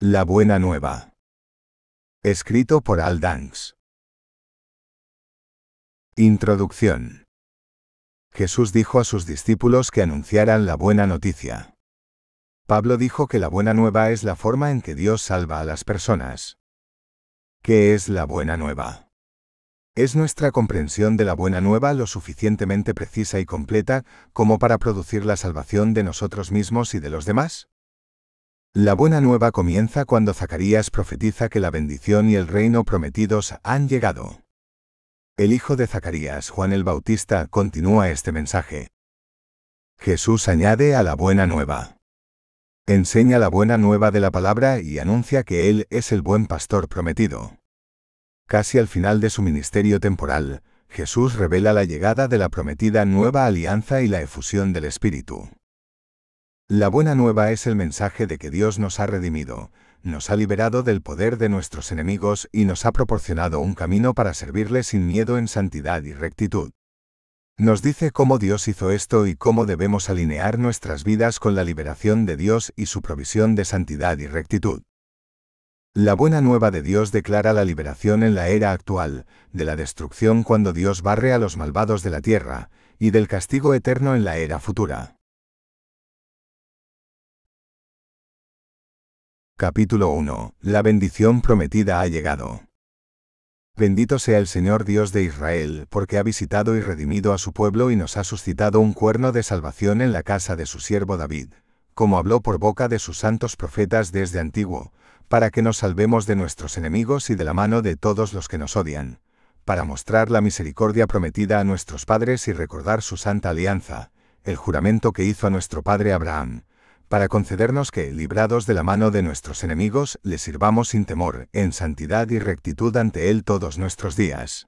La Buena Nueva. Escrito por Al Danks. Introducción. Jesús dijo a sus discípulos que anunciaran la buena noticia. Pablo dijo que la buena nueva es la forma en que Dios salva a las personas. ¿Qué es la buena nueva? ¿Es nuestra comprensión de la buena nueva lo suficientemente precisa y completa como para producir la salvación de nosotros mismos y de los demás? La buena nueva comienza cuando Zacarías profetiza que la bendición y el reino prometidos han llegado. El hijo de Zacarías, Juan el Bautista, continúa este mensaje. Jesús añade a la buena nueva. Enseña la buena nueva de la palabra y anuncia que Él es el buen pastor prometido. Casi al final de su ministerio temporal, Jesús revela la llegada de la prometida nueva alianza y la efusión del Espíritu. La buena nueva es el mensaje de que Dios nos ha redimido, nos ha liberado del poder de nuestros enemigos y nos ha proporcionado un camino para servirle sin miedo en santidad y rectitud. Nos dice cómo Dios hizo esto y cómo debemos alinear nuestras vidas con la liberación de Dios y su provisión de santidad y rectitud. La buena nueva de Dios declara la liberación en la era actual, de la destrucción cuando Dios barre a los malvados de la tierra, y del castigo eterno en la era futura. Capítulo 1. La bendición prometida ha llegado. Bendito sea el Señor Dios de Israel, porque ha visitado y redimido a su pueblo y nos ha suscitado un cuerno de salvación en la casa de su siervo David, como habló por boca de sus santos profetas desde antiguo, para que nos salvemos de nuestros enemigos y de la mano de todos los que nos odian, para mostrar la misericordia prometida a nuestros padres y recordar su santa alianza, el juramento que hizo a nuestro padre Abraham, para concedernos que, librados de la mano de nuestros enemigos, le sirvamos sin temor, en santidad y rectitud ante Él todos nuestros días.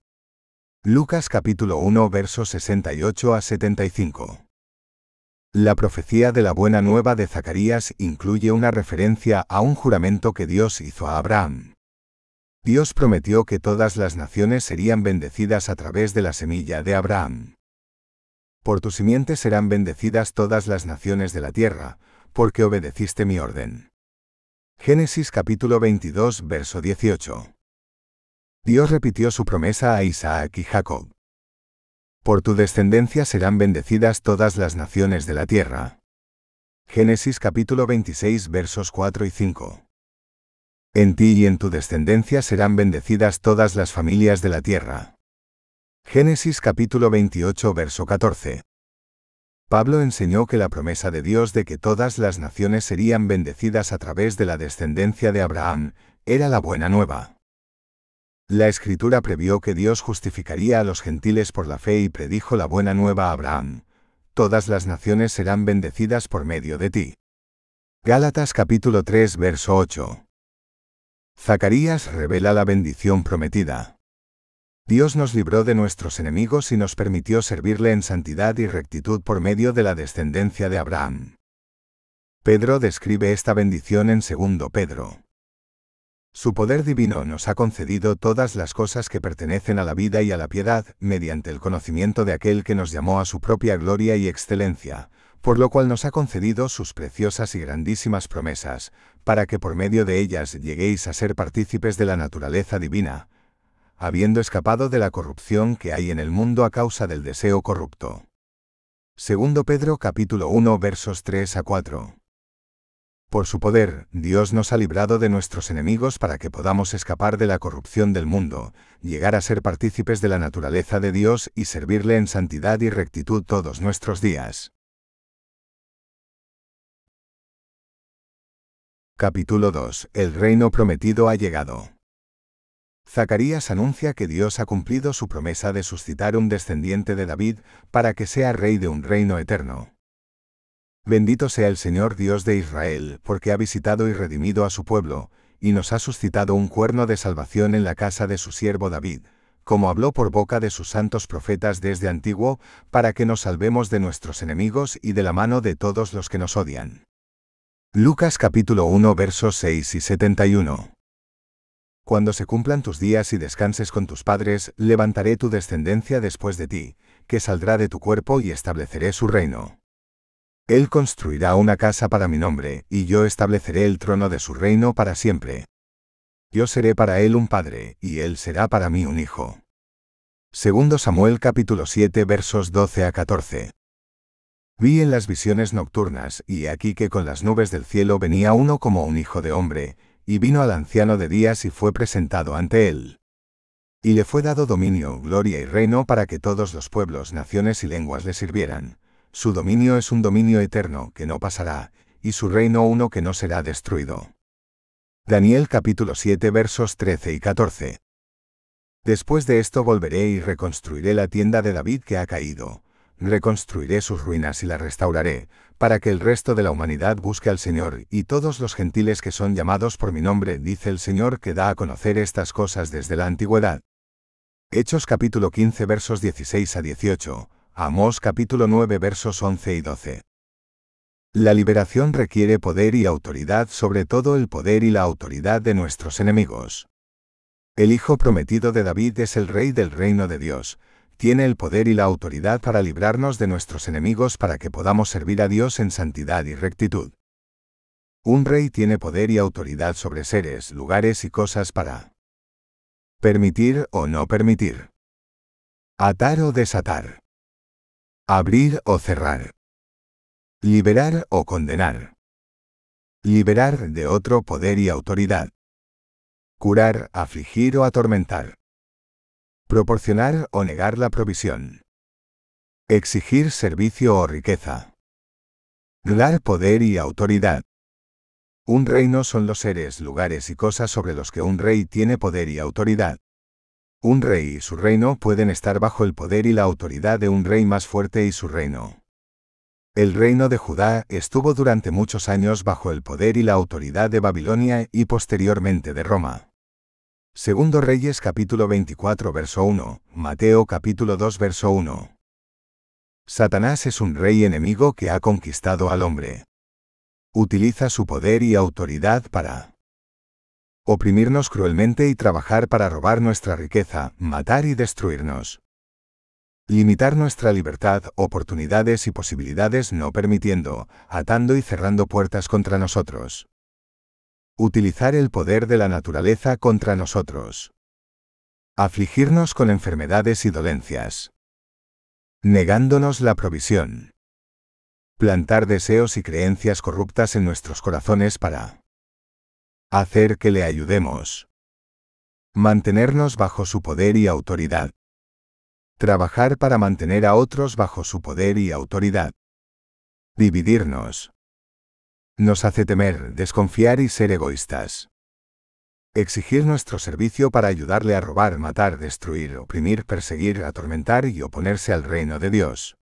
Lucas capítulo 1 versos 68 a 75. La profecía de la buena nueva de Zacarías incluye una referencia a un juramento que Dios hizo a Abraham. Dios prometió que todas las naciones serían bendecidas a través de la semilla de Abraham. Por tu simiente serán bendecidas todas las naciones de la tierra, porque obedeciste mi orden. Génesis capítulo 22, verso 18. Dios repitió su promesa a Isaac y Jacob. Por tu descendencia serán bendecidas todas las naciones de la tierra. Génesis capítulo 26, versos 4 y 5. En ti y en tu descendencia serán bendecidas todas las familias de la tierra. Génesis capítulo 28, verso 14. Pablo enseñó que la promesa de Dios de que todas las naciones serían bendecidas a través de la descendencia de Abraham era la buena nueva. La escritura previó que Dios justificaría a los gentiles por la fe y predijo la buena nueva a Abraham. Todas las naciones serán bendecidas por medio de ti. Gálatas capítulo 3 verso 8. Zacarías revela la bendición prometida. Dios nos libró de nuestros enemigos y nos permitió servirle en santidad y rectitud por medio de la descendencia de Abraham. Pedro describe esta bendición en 2 Pedro. Su poder divino nos ha concedido todas las cosas que pertenecen a la vida y a la piedad, mediante el conocimiento de aquel que nos llamó a su propia gloria y excelencia, por lo cual nos ha concedido sus preciosas y grandísimas promesas, para que por medio de ellas lleguéis a ser partícipes de la naturaleza divina, habiendo escapado de la corrupción que hay en el mundo a causa del deseo corrupto. Segundo Pedro capítulo 1 versos 3 a 4. Por su poder, Dios nos ha librado de nuestros enemigos para que podamos escapar de la corrupción del mundo, llegar a ser partícipes de la naturaleza de Dios y servirle en santidad y rectitud todos nuestros días. Capítulo 2. El reino prometido ha llegado. Zacarías anuncia que Dios ha cumplido su promesa de suscitar un descendiente de David para que sea rey de un reino eterno. Bendito sea el Señor Dios de Israel, porque ha visitado y redimido a su pueblo, y nos ha suscitado un cuerno de salvación en la casa de su siervo David, como habló por boca de sus santos profetas desde antiguo, para que nos salvemos de nuestros enemigos y de la mano de todos los que nos odian. Lucas capítulo 1 versos 6 y 71 cuando se cumplan tus días y descanses con tus padres, levantaré tu descendencia después de ti, que saldrá de tu cuerpo y estableceré su reino. Él construirá una casa para mi nombre, y yo estableceré el trono de su reino para siempre. Yo seré para él un padre, y él será para mí un hijo. Segundo Samuel capítulo 7 versos 12 a 14. Vi en las visiones nocturnas, y aquí que con las nubes del cielo venía uno como un hijo de hombre, y vino al anciano de días y fue presentado ante él. Y le fue dado dominio, gloria y reino para que todos los pueblos, naciones y lenguas le sirvieran. Su dominio es un dominio eterno que no pasará, y su reino uno que no será destruido. Daniel capítulo 7 versos 13 y 14. Después de esto volveré y reconstruiré la tienda de David que ha caído, reconstruiré sus ruinas y la restauraré, para que el resto de la humanidad busque al Señor, y todos los gentiles que son llamados por mi nombre, dice el Señor que da a conocer estas cosas desde la antigüedad. Hechos capítulo 15 versos 16 a 18, Amós capítulo 9 versos 11 y 12. La liberación requiere poder y autoridad sobre todo el poder y la autoridad de nuestros enemigos. El Hijo prometido de David es el Rey del reino de Dios, tiene el poder y la autoridad para librarnos de nuestros enemigos para que podamos servir a Dios en santidad y rectitud. Un rey tiene poder y autoridad sobre seres, lugares y cosas para permitir o no permitir. Atar o desatar. Abrir o cerrar. Liberar o condenar. Liberar de otro poder y autoridad. Curar, afligir o atormentar. Proporcionar o negar la provisión. Exigir servicio o riqueza. Dar poder y autoridad. Un reino son los seres, lugares y cosas sobre los que un rey tiene poder y autoridad. Un rey y su reino pueden estar bajo el poder y la autoridad de un rey más fuerte y su reino. El reino de Judá estuvo durante muchos años bajo el poder y la autoridad de Babilonia y posteriormente de Roma. Segundo Reyes capítulo 24 verso 1, Mateo capítulo 2 verso 1. Satanás es un rey enemigo que ha conquistado al hombre. Utiliza su poder y autoridad para oprimirnos cruelmente y trabajar para robar nuestra riqueza, matar y destruirnos. Limitar nuestra libertad, oportunidades y posibilidades no permitiendo, atando y cerrando puertas contra nosotros. Utilizar el poder de la naturaleza contra nosotros. Afligirnos con enfermedades y dolencias. Negándonos la provisión. Plantar deseos y creencias corruptas en nuestros corazones para hacer que le ayudemos. Mantenernos bajo su poder y autoridad. Trabajar para mantener a otros bajo su poder y autoridad. Dividirnos nos hace temer, desconfiar y ser egoístas. Exigir nuestro servicio para ayudarle a robar, matar, destruir, oprimir, perseguir, atormentar y oponerse al reino de Dios.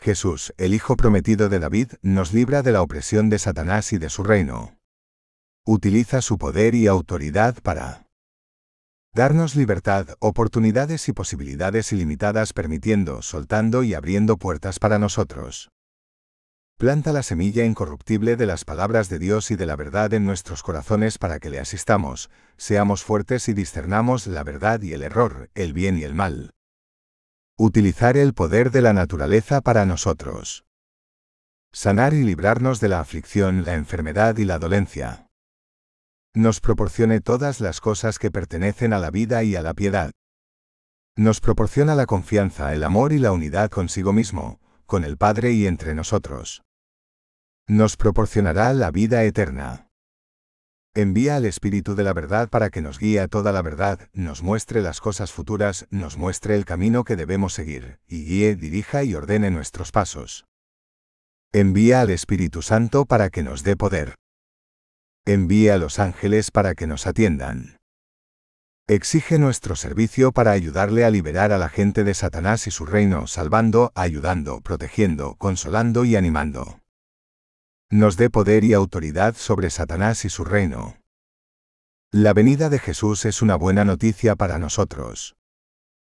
Jesús, el Hijo prometido de David, nos libra de la opresión de Satanás y de su reino. Utiliza su poder y autoridad para darnos libertad, oportunidades y posibilidades ilimitadas permitiendo, soltando y abriendo puertas para nosotros. Planta la semilla incorruptible de las palabras de Dios y de la verdad en nuestros corazones para que le asistamos, seamos fuertes y discernamos la verdad y el error, el bien y el mal. Utilizar el poder de la naturaleza para nosotros. Sanar y librarnos de la aflicción, la enfermedad y la dolencia. Nos proporcione todas las cosas que pertenecen a la vida y a la piedad. Nos proporciona la confianza, el amor y la unidad consigo mismo, con el Padre y entre nosotros nos proporcionará la vida eterna. Envía al Espíritu de la verdad para que nos guíe a toda la verdad, nos muestre las cosas futuras, nos muestre el camino que debemos seguir, y guíe, dirija y ordene nuestros pasos. Envía al Espíritu Santo para que nos dé poder. Envía a los ángeles para que nos atiendan. Exige nuestro servicio para ayudarle a liberar a la gente de Satanás y su reino, salvando, ayudando, protegiendo, consolando y animando nos dé poder y autoridad sobre Satanás y su reino. La venida de Jesús es una buena noticia para nosotros.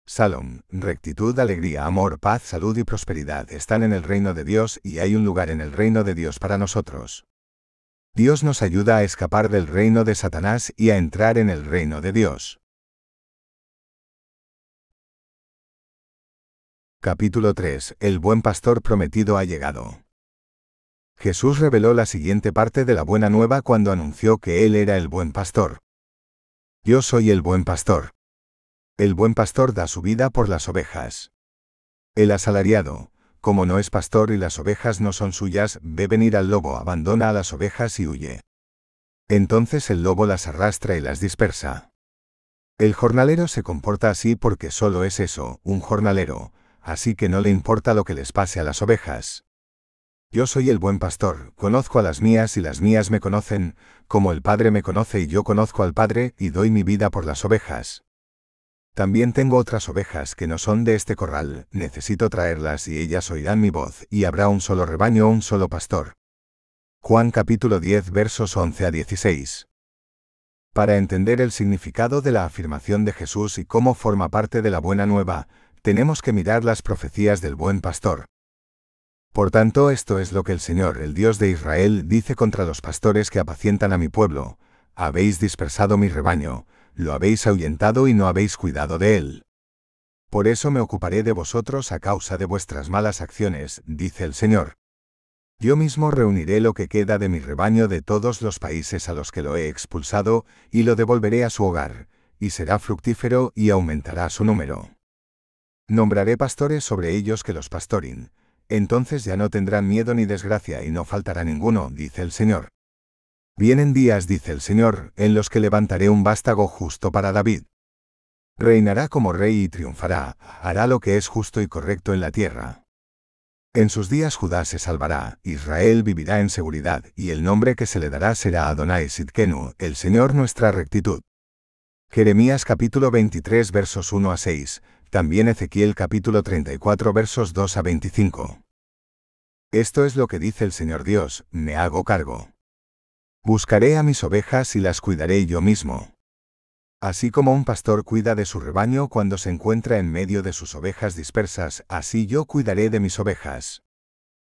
Salom, rectitud, alegría, amor, paz, salud y prosperidad están en el reino de Dios y hay un lugar en el reino de Dios para nosotros. Dios nos ayuda a escapar del reino de Satanás y a entrar en el reino de Dios. Capítulo 3. El buen pastor prometido ha llegado. Jesús reveló la siguiente parte de la buena nueva cuando anunció que Él era el buen pastor. Yo soy el buen pastor. El buen pastor da su vida por las ovejas. El asalariado, como no es pastor y las ovejas no son suyas, ve venir al lobo, abandona a las ovejas y huye. Entonces el lobo las arrastra y las dispersa. El jornalero se comporta así porque solo es eso, un jornalero, así que no le importa lo que les pase a las ovejas. Yo soy el buen pastor, conozco a las mías y las mías me conocen, como el Padre me conoce y yo conozco al Padre y doy mi vida por las ovejas. También tengo otras ovejas que no son de este corral, necesito traerlas y ellas oirán mi voz, y habrá un solo rebaño, un solo pastor. Juan capítulo 10 versos 11 a 16. Para entender el significado de la afirmación de Jesús y cómo forma parte de la buena nueva, tenemos que mirar las profecías del buen pastor. Por tanto, esto es lo que el Señor, el Dios de Israel, dice contra los pastores que apacientan a mi pueblo. Habéis dispersado mi rebaño, lo habéis ahuyentado y no habéis cuidado de él. Por eso me ocuparé de vosotros a causa de vuestras malas acciones, dice el Señor. Yo mismo reuniré lo que queda de mi rebaño de todos los países a los que lo he expulsado, y lo devolveré a su hogar, y será fructífero y aumentará su número. Nombraré pastores sobre ellos que los pastorin, entonces ya no tendrán miedo ni desgracia y no faltará ninguno, dice el Señor. Vienen días, dice el Señor, en los que levantaré un vástago justo para David. Reinará como rey y triunfará, hará lo que es justo y correcto en la tierra. En sus días Judá se salvará, Israel vivirá en seguridad, y el nombre que se le dará será Adonai Sidkenu, el Señor nuestra rectitud. Jeremías capítulo 23 versos 1 a 6, también Ezequiel capítulo 34 versos 2 a 25. Esto es lo que dice el Señor Dios, me hago cargo. Buscaré a mis ovejas y las cuidaré yo mismo. Así como un pastor cuida de su rebaño cuando se encuentra en medio de sus ovejas dispersas, así yo cuidaré de mis ovejas.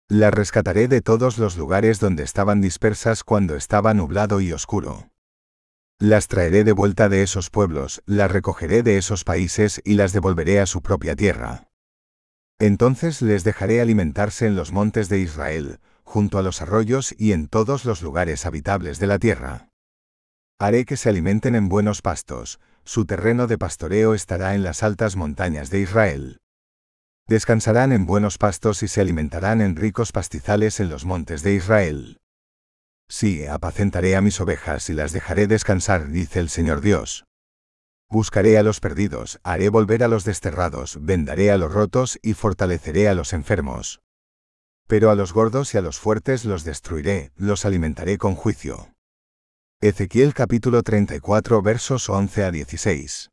Las rescataré de todos los lugares donde estaban dispersas cuando estaba nublado y oscuro. Las traeré de vuelta de esos pueblos, las recogeré de esos países y las devolveré a su propia tierra. Entonces les dejaré alimentarse en los montes de Israel, junto a los arroyos y en todos los lugares habitables de la tierra. Haré que se alimenten en buenos pastos, su terreno de pastoreo estará en las altas montañas de Israel. Descansarán en buenos pastos y se alimentarán en ricos pastizales en los montes de Israel. Sí, apacentaré a mis ovejas y las dejaré descansar, dice el Señor Dios. Buscaré a los perdidos, haré volver a los desterrados, vendaré a los rotos y fortaleceré a los enfermos. Pero a los gordos y a los fuertes los destruiré, los alimentaré con juicio. Ezequiel capítulo 34 versos 11 a 16.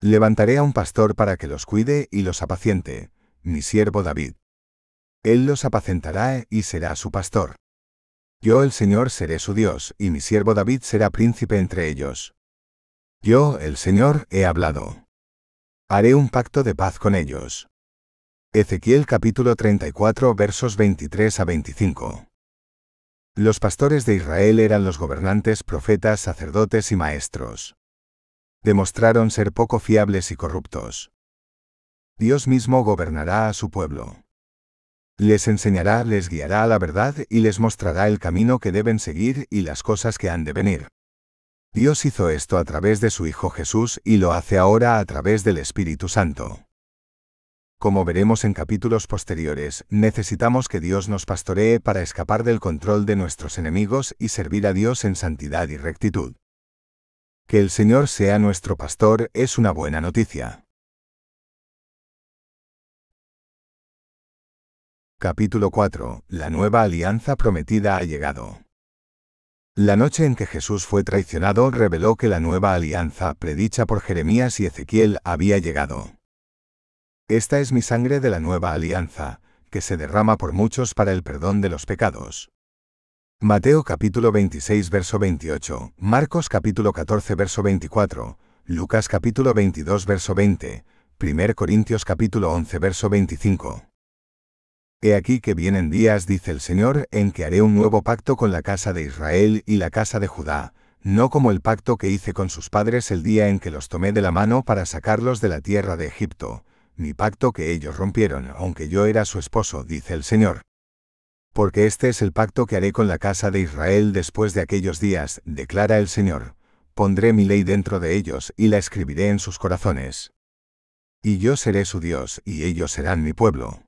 Levantaré a un pastor para que los cuide y los apaciente, mi siervo David. Él los apacentará y será su pastor. Yo el Señor seré su Dios, y mi siervo David será príncipe entre ellos. Yo, el Señor, he hablado. Haré un pacto de paz con ellos. Ezequiel capítulo 34 versos 23 a 25. Los pastores de Israel eran los gobernantes, profetas, sacerdotes y maestros. Demostraron ser poco fiables y corruptos. Dios mismo gobernará a su pueblo. Les enseñará, les guiará a la verdad y les mostrará el camino que deben seguir y las cosas que han de venir. Dios hizo esto a través de su Hijo Jesús y lo hace ahora a través del Espíritu Santo. Como veremos en capítulos posteriores, necesitamos que Dios nos pastoree para escapar del control de nuestros enemigos y servir a Dios en santidad y rectitud. Que el Señor sea nuestro pastor es una buena noticia. Capítulo 4. La nueva alianza prometida ha llegado. La noche en que Jesús fue traicionado reveló que la nueva alianza predicha por Jeremías y Ezequiel había llegado. Esta es mi sangre de la nueva alianza, que se derrama por muchos para el perdón de los pecados. Mateo capítulo 26 verso 28, Marcos capítulo 14 verso 24, Lucas capítulo 22 verso 20, 1 Corintios capítulo 11 verso 25. He aquí que vienen días, dice el Señor, en que haré un nuevo pacto con la casa de Israel y la casa de Judá, no como el pacto que hice con sus padres el día en que los tomé de la mano para sacarlos de la tierra de Egipto, mi pacto que ellos rompieron, aunque yo era su esposo, dice el Señor. Porque este es el pacto que haré con la casa de Israel después de aquellos días, declara el Señor. Pondré mi ley dentro de ellos y la escribiré en sus corazones. Y yo seré su Dios, y ellos serán mi pueblo.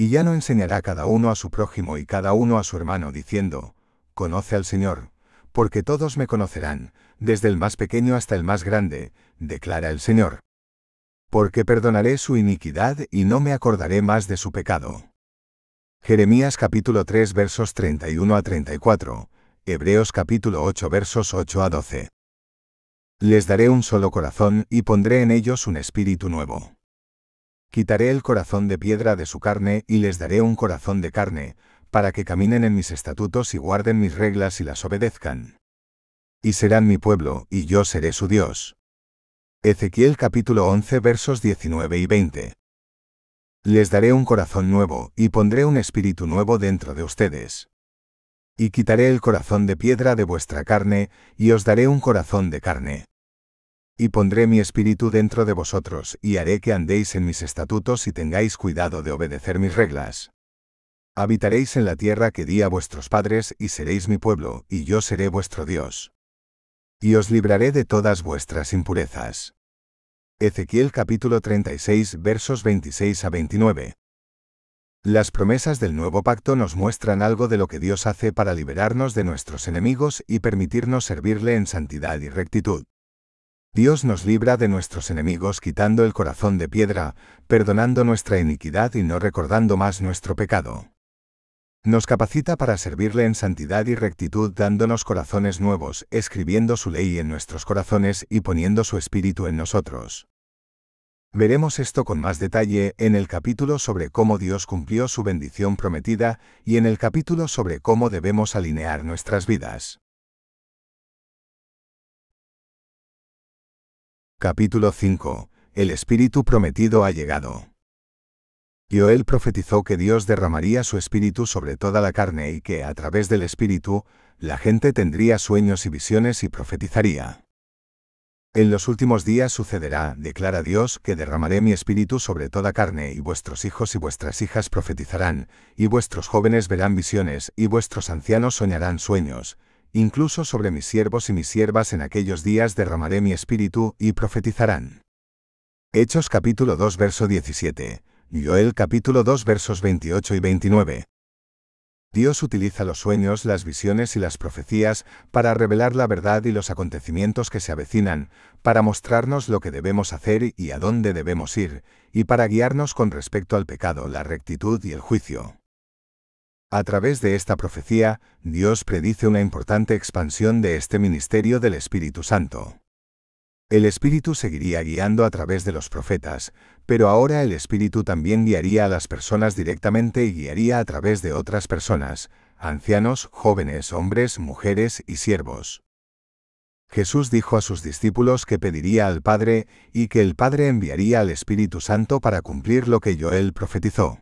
Y ya no enseñará cada uno a su prójimo y cada uno a su hermano, diciendo, Conoce al Señor, porque todos me conocerán, desde el más pequeño hasta el más grande, declara el Señor. Porque perdonaré su iniquidad y no me acordaré más de su pecado. Jeremías capítulo 3 versos 31 a 34, Hebreos capítulo 8 versos 8 a 12. Les daré un solo corazón y pondré en ellos un espíritu nuevo. Quitaré el corazón de piedra de su carne y les daré un corazón de carne, para que caminen en mis estatutos y guarden mis reglas y las obedezcan. Y serán mi pueblo, y yo seré su Dios. Ezequiel capítulo 11 versos 19 y 20. Les daré un corazón nuevo, y pondré un espíritu nuevo dentro de ustedes. Y quitaré el corazón de piedra de vuestra carne, y os daré un corazón de carne y pondré mi espíritu dentro de vosotros, y haré que andéis en mis estatutos y tengáis cuidado de obedecer mis reglas. Habitaréis en la tierra que di a vuestros padres, y seréis mi pueblo, y yo seré vuestro Dios. Y os libraré de todas vuestras impurezas. Ezequiel capítulo 36 versos 26 a 29. Las promesas del nuevo pacto nos muestran algo de lo que Dios hace para liberarnos de nuestros enemigos y permitirnos servirle en santidad y rectitud. Dios nos libra de nuestros enemigos quitando el corazón de piedra, perdonando nuestra iniquidad y no recordando más nuestro pecado. Nos capacita para servirle en santidad y rectitud dándonos corazones nuevos, escribiendo su ley en nuestros corazones y poniendo su espíritu en nosotros. Veremos esto con más detalle en el capítulo sobre cómo Dios cumplió su bendición prometida y en el capítulo sobre cómo debemos alinear nuestras vidas. Capítulo 5. El Espíritu prometido ha llegado. Joel profetizó que Dios derramaría su espíritu sobre toda la carne y que, a través del espíritu, la gente tendría sueños y visiones y profetizaría. En los últimos días sucederá, declara Dios, que derramaré mi espíritu sobre toda carne, y vuestros hijos y vuestras hijas profetizarán, y vuestros jóvenes verán visiones, y vuestros ancianos soñarán sueños, incluso sobre mis siervos y mis siervas en aquellos días derramaré mi espíritu y profetizarán. Hechos capítulo 2 verso 17, Joel capítulo 2 versos 28 y 29. Dios utiliza los sueños, las visiones y las profecías para revelar la verdad y los acontecimientos que se avecinan, para mostrarnos lo que debemos hacer y a dónde debemos ir, y para guiarnos con respecto al pecado, la rectitud y el juicio. A través de esta profecía, Dios predice una importante expansión de este ministerio del Espíritu Santo. El Espíritu seguiría guiando a través de los profetas, pero ahora el Espíritu también guiaría a las personas directamente y guiaría a través de otras personas, ancianos, jóvenes, hombres, mujeres y siervos. Jesús dijo a sus discípulos que pediría al Padre y que el Padre enviaría al Espíritu Santo para cumplir lo que Joel profetizó.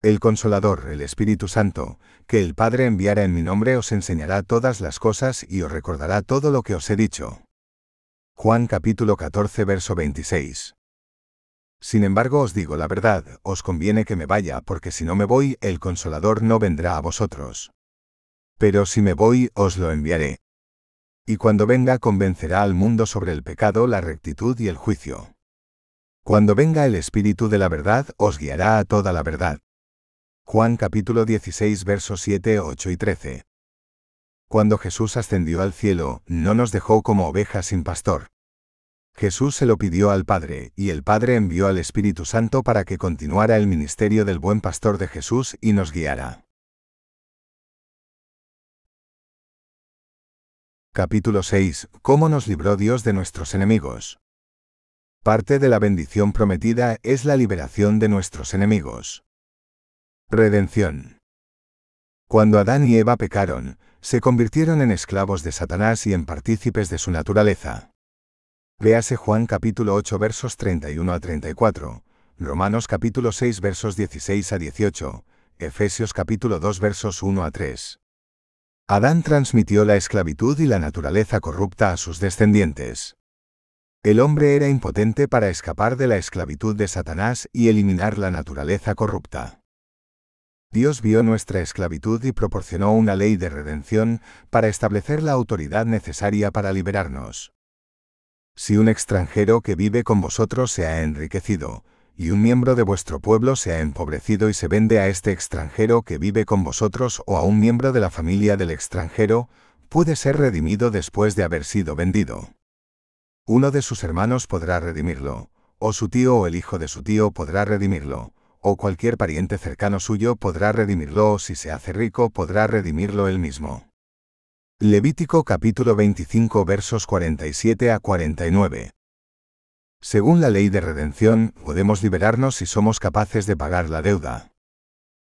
El Consolador, el Espíritu Santo, que el Padre enviará en mi nombre os enseñará todas las cosas y os recordará todo lo que os he dicho. Juan capítulo 14 verso 26. Sin embargo os digo la verdad, os conviene que me vaya, porque si no me voy, el Consolador no vendrá a vosotros. Pero si me voy, os lo enviaré. Y cuando venga convencerá al mundo sobre el pecado, la rectitud y el juicio. Cuando venga el Espíritu de la verdad, os guiará a toda la verdad Juan capítulo 16 versos 7, 8 y 13. Cuando Jesús ascendió al cielo, no nos dejó como ovejas sin pastor. Jesús se lo pidió al Padre, y el Padre envió al Espíritu Santo para que continuara el ministerio del buen pastor de Jesús y nos guiara. Capítulo 6. ¿Cómo nos libró Dios de nuestros enemigos? Parte de la bendición prometida es la liberación de nuestros enemigos. Redención. Cuando Adán y Eva pecaron, se convirtieron en esclavos de Satanás y en partícipes de su naturaleza. Véase Juan capítulo 8 versos 31 a 34, Romanos capítulo 6 versos 16 a 18, Efesios capítulo 2 versos 1 a 3. Adán transmitió la esclavitud y la naturaleza corrupta a sus descendientes. El hombre era impotente para escapar de la esclavitud de Satanás y eliminar la naturaleza corrupta. Dios vio nuestra esclavitud y proporcionó una ley de redención para establecer la autoridad necesaria para liberarnos. Si un extranjero que vive con vosotros se ha enriquecido, y un miembro de vuestro pueblo se ha empobrecido y se vende a este extranjero que vive con vosotros o a un miembro de la familia del extranjero, puede ser redimido después de haber sido vendido. Uno de sus hermanos podrá redimirlo, o su tío o el hijo de su tío podrá redimirlo, o cualquier pariente cercano suyo podrá redimirlo o si se hace rico podrá redimirlo él mismo. Levítico capítulo 25 versos 47 a 49. Según la ley de redención, podemos liberarnos si somos capaces de pagar la deuda.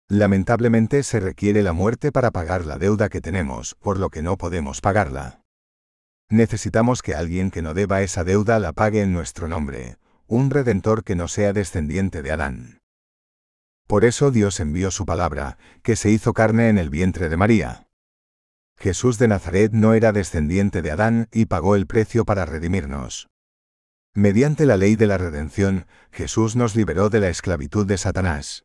Lamentablemente se requiere la muerte para pagar la deuda que tenemos, por lo que no podemos pagarla. Necesitamos que alguien que no deba esa deuda la pague en nuestro nombre, un redentor que no sea descendiente de Adán. Por eso Dios envió su palabra, que se hizo carne en el vientre de María. Jesús de Nazaret no era descendiente de Adán y pagó el precio para redimirnos. Mediante la ley de la redención, Jesús nos liberó de la esclavitud de Satanás.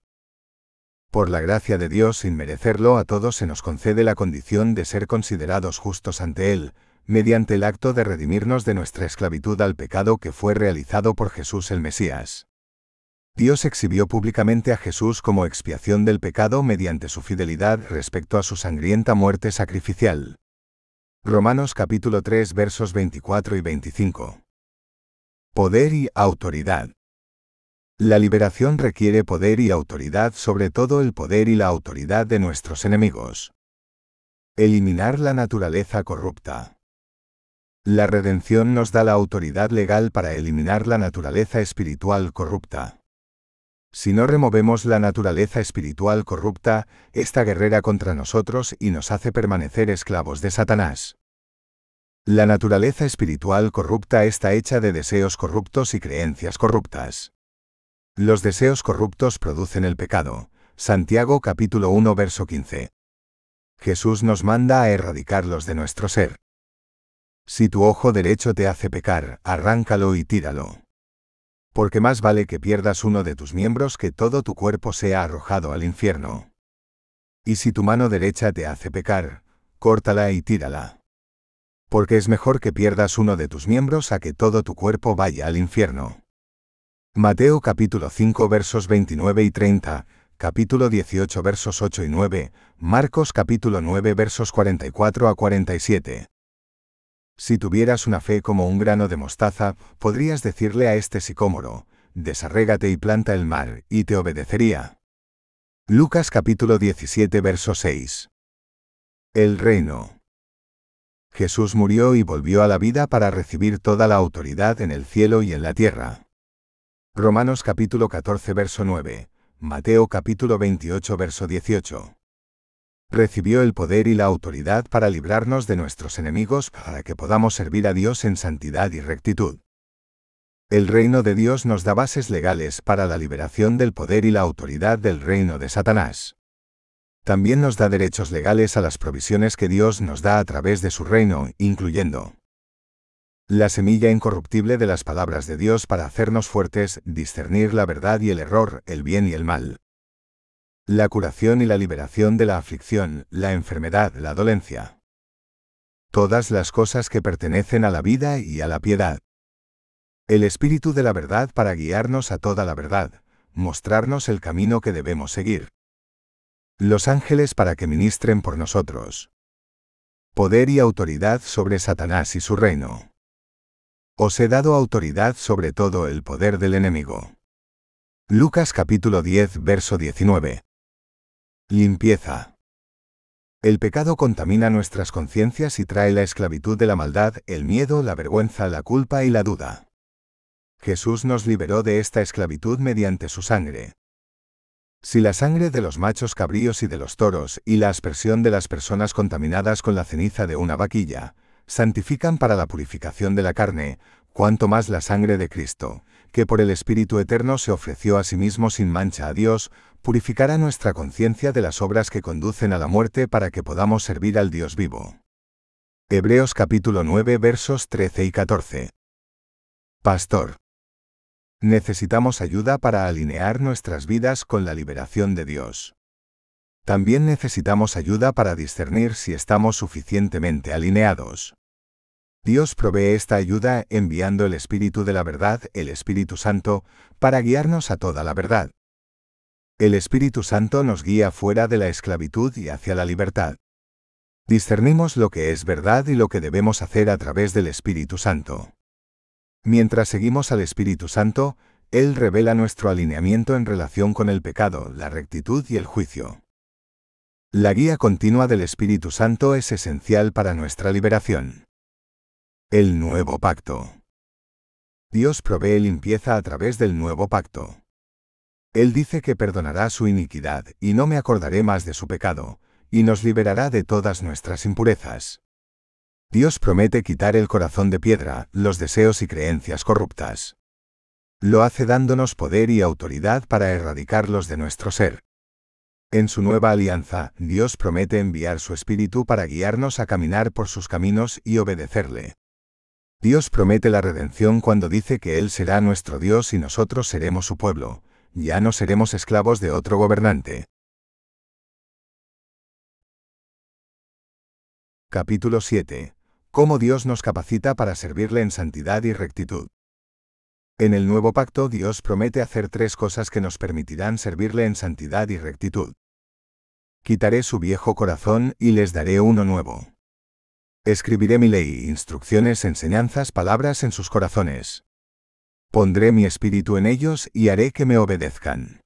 Por la gracia de Dios sin merecerlo a todos se nos concede la condición de ser considerados justos ante Él, mediante el acto de redimirnos de nuestra esclavitud al pecado que fue realizado por Jesús el Mesías. Dios exhibió públicamente a Jesús como expiación del pecado mediante su fidelidad respecto a su sangrienta muerte sacrificial. Romanos capítulo 3 versos 24 y 25. Poder y autoridad. La liberación requiere poder y autoridad sobre todo el poder y la autoridad de nuestros enemigos. Eliminar la naturaleza corrupta. La redención nos da la autoridad legal para eliminar la naturaleza espiritual corrupta. Si no removemos la naturaleza espiritual corrupta, esta guerrera contra nosotros y nos hace permanecer esclavos de Satanás. La naturaleza espiritual corrupta está hecha de deseos corruptos y creencias corruptas. Los deseos corruptos producen el pecado. Santiago capítulo 1 verso 15. Jesús nos manda a erradicarlos de nuestro ser. Si tu ojo derecho te hace pecar, arráncalo y tíralo porque más vale que pierdas uno de tus miembros que todo tu cuerpo sea arrojado al infierno. Y si tu mano derecha te hace pecar, córtala y tírala. Porque es mejor que pierdas uno de tus miembros a que todo tu cuerpo vaya al infierno. Mateo capítulo 5 versos 29 y 30, capítulo 18 versos 8 y 9, Marcos capítulo 9 versos 44 a 47. Si tuvieras una fe como un grano de mostaza, podrías decirle a este sicómoro, desarrégate y planta el mar, y te obedecería. Lucas capítulo 17 verso 6. El reino. Jesús murió y volvió a la vida para recibir toda la autoridad en el cielo y en la tierra. Romanos capítulo 14 verso 9. Mateo capítulo 28 verso 18 recibió el poder y la autoridad para librarnos de nuestros enemigos para que podamos servir a Dios en santidad y rectitud. El reino de Dios nos da bases legales para la liberación del poder y la autoridad del reino de Satanás. También nos da derechos legales a las provisiones que Dios nos da a través de su reino, incluyendo la semilla incorruptible de las palabras de Dios para hacernos fuertes, discernir la verdad y el error, el bien y el mal la curación y la liberación de la aflicción, la enfermedad, la dolencia. Todas las cosas que pertenecen a la vida y a la piedad. El Espíritu de la verdad para guiarnos a toda la verdad, mostrarnos el camino que debemos seguir. Los ángeles para que ministren por nosotros. Poder y autoridad sobre Satanás y su reino. Os he dado autoridad sobre todo el poder del enemigo. Lucas capítulo 10, verso 19. Limpieza. El pecado contamina nuestras conciencias y trae la esclavitud de la maldad, el miedo, la vergüenza, la culpa y la duda. Jesús nos liberó de esta esclavitud mediante su sangre. Si la sangre de los machos cabríos y de los toros y la aspersión de las personas contaminadas con la ceniza de una vaquilla, santifican para la purificación de la carne, cuanto más la sangre de Cristo, que por el Espíritu Eterno se ofreció a sí mismo sin mancha a Dios, purificará nuestra conciencia de las obras que conducen a la muerte para que podamos servir al Dios vivo. Hebreos capítulo 9 versos 13 y 14. Pastor. Necesitamos ayuda para alinear nuestras vidas con la liberación de Dios. También necesitamos ayuda para discernir si estamos suficientemente alineados. Dios provee esta ayuda enviando el Espíritu de la verdad, el Espíritu Santo, para guiarnos a toda la verdad. El Espíritu Santo nos guía fuera de la esclavitud y hacia la libertad. Discernimos lo que es verdad y lo que debemos hacer a través del Espíritu Santo. Mientras seguimos al Espíritu Santo, Él revela nuestro alineamiento en relación con el pecado, la rectitud y el juicio. La guía continua del Espíritu Santo es esencial para nuestra liberación. El nuevo pacto. Dios provee limpieza a través del nuevo pacto. Él dice que perdonará su iniquidad y no me acordaré más de su pecado, y nos liberará de todas nuestras impurezas. Dios promete quitar el corazón de piedra, los deseos y creencias corruptas. Lo hace dándonos poder y autoridad para erradicarlos de nuestro ser. En su nueva alianza, Dios promete enviar su Espíritu para guiarnos a caminar por sus caminos y obedecerle. Dios promete la redención cuando dice que Él será nuestro Dios y nosotros seremos su pueblo, ya no seremos esclavos de otro gobernante. Capítulo 7. Cómo Dios nos capacita para servirle en santidad y rectitud. En el nuevo pacto Dios promete hacer tres cosas que nos permitirán servirle en santidad y rectitud. Quitaré su viejo corazón y les daré uno nuevo. Escribiré mi ley, instrucciones, enseñanzas, palabras en sus corazones. Pondré mi espíritu en ellos y haré que me obedezcan.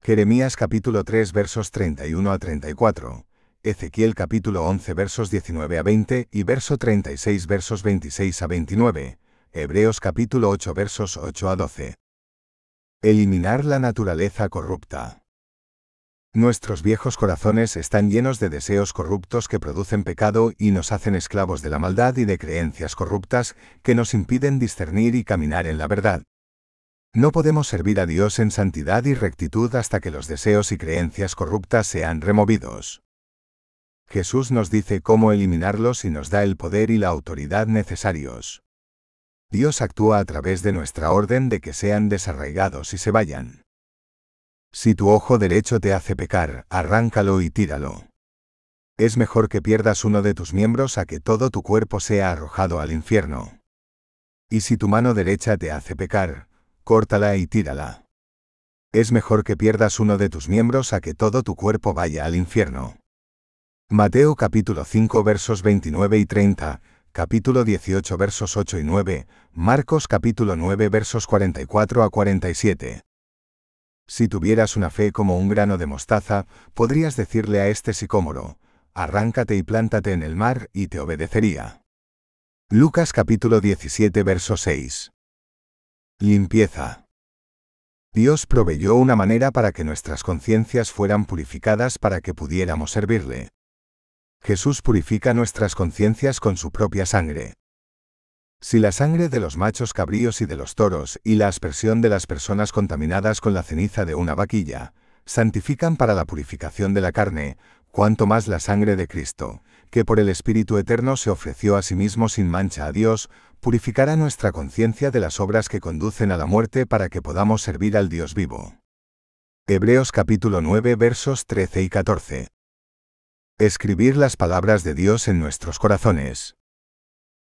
Jeremías capítulo 3 versos 31 a 34, Ezequiel capítulo 11 versos 19 a 20 y verso 36 versos 26 a 29, Hebreos capítulo 8 versos 8 a 12. Eliminar la naturaleza corrupta. Nuestros viejos corazones están llenos de deseos corruptos que producen pecado y nos hacen esclavos de la maldad y de creencias corruptas que nos impiden discernir y caminar en la verdad. No podemos servir a Dios en santidad y rectitud hasta que los deseos y creencias corruptas sean removidos. Jesús nos dice cómo eliminarlos y nos da el poder y la autoridad necesarios. Dios actúa a través de nuestra orden de que sean desarraigados y se vayan. Si tu ojo derecho te hace pecar, arráncalo y tíralo. Es mejor que pierdas uno de tus miembros a que todo tu cuerpo sea arrojado al infierno. Y si tu mano derecha te hace pecar, córtala y tírala. Es mejor que pierdas uno de tus miembros a que todo tu cuerpo vaya al infierno. Mateo capítulo 5 versos 29 y 30, capítulo 18 versos 8 y 9, Marcos capítulo 9 versos 44 a 47. Si tuvieras una fe como un grano de mostaza, podrías decirle a este sicómoro, arráncate y plántate en el mar y te obedecería. Lucas capítulo 17 verso 6. Limpieza. Dios proveyó una manera para que nuestras conciencias fueran purificadas para que pudiéramos servirle. Jesús purifica nuestras conciencias con su propia sangre. Si la sangre de los machos cabríos y de los toros y la aspersión de las personas contaminadas con la ceniza de una vaquilla santifican para la purificación de la carne, cuanto más la sangre de Cristo, que por el Espíritu Eterno se ofreció a sí mismo sin mancha a Dios, purificará nuestra conciencia de las obras que conducen a la muerte para que podamos servir al Dios vivo. Hebreos capítulo 9 versos 13 y 14. Escribir las palabras de Dios en nuestros corazones.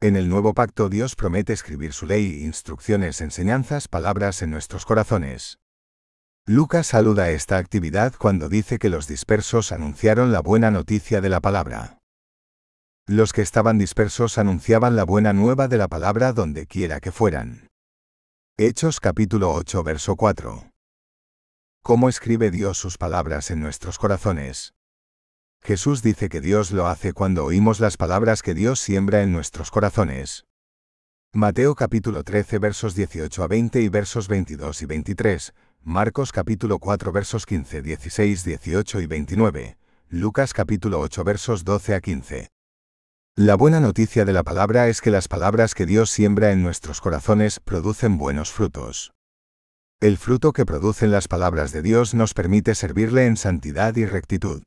En el nuevo pacto Dios promete escribir su ley, instrucciones, enseñanzas, palabras en nuestros corazones. Lucas saluda esta actividad cuando dice que los dispersos anunciaron la buena noticia de la palabra. Los que estaban dispersos anunciaban la buena nueva de la palabra donde quiera que fueran. Hechos capítulo 8 verso 4. ¿Cómo escribe Dios sus palabras en nuestros corazones? Jesús dice que Dios lo hace cuando oímos las palabras que Dios siembra en nuestros corazones. Mateo capítulo 13 versos 18 a 20 y versos 22 y 23, Marcos capítulo 4 versos 15, 16, 18 y 29, Lucas capítulo 8 versos 12 a 15. La buena noticia de la palabra es que las palabras que Dios siembra en nuestros corazones producen buenos frutos. El fruto que producen las palabras de Dios nos permite servirle en santidad y rectitud.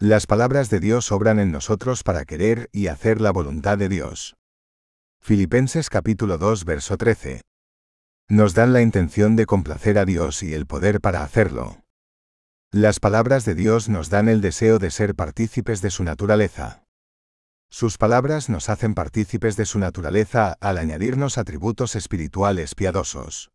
Las palabras de Dios obran en nosotros para querer y hacer la voluntad de Dios. Filipenses capítulo 2 verso 13. Nos dan la intención de complacer a Dios y el poder para hacerlo. Las palabras de Dios nos dan el deseo de ser partícipes de su naturaleza. Sus palabras nos hacen partícipes de su naturaleza al añadirnos atributos espirituales piadosos.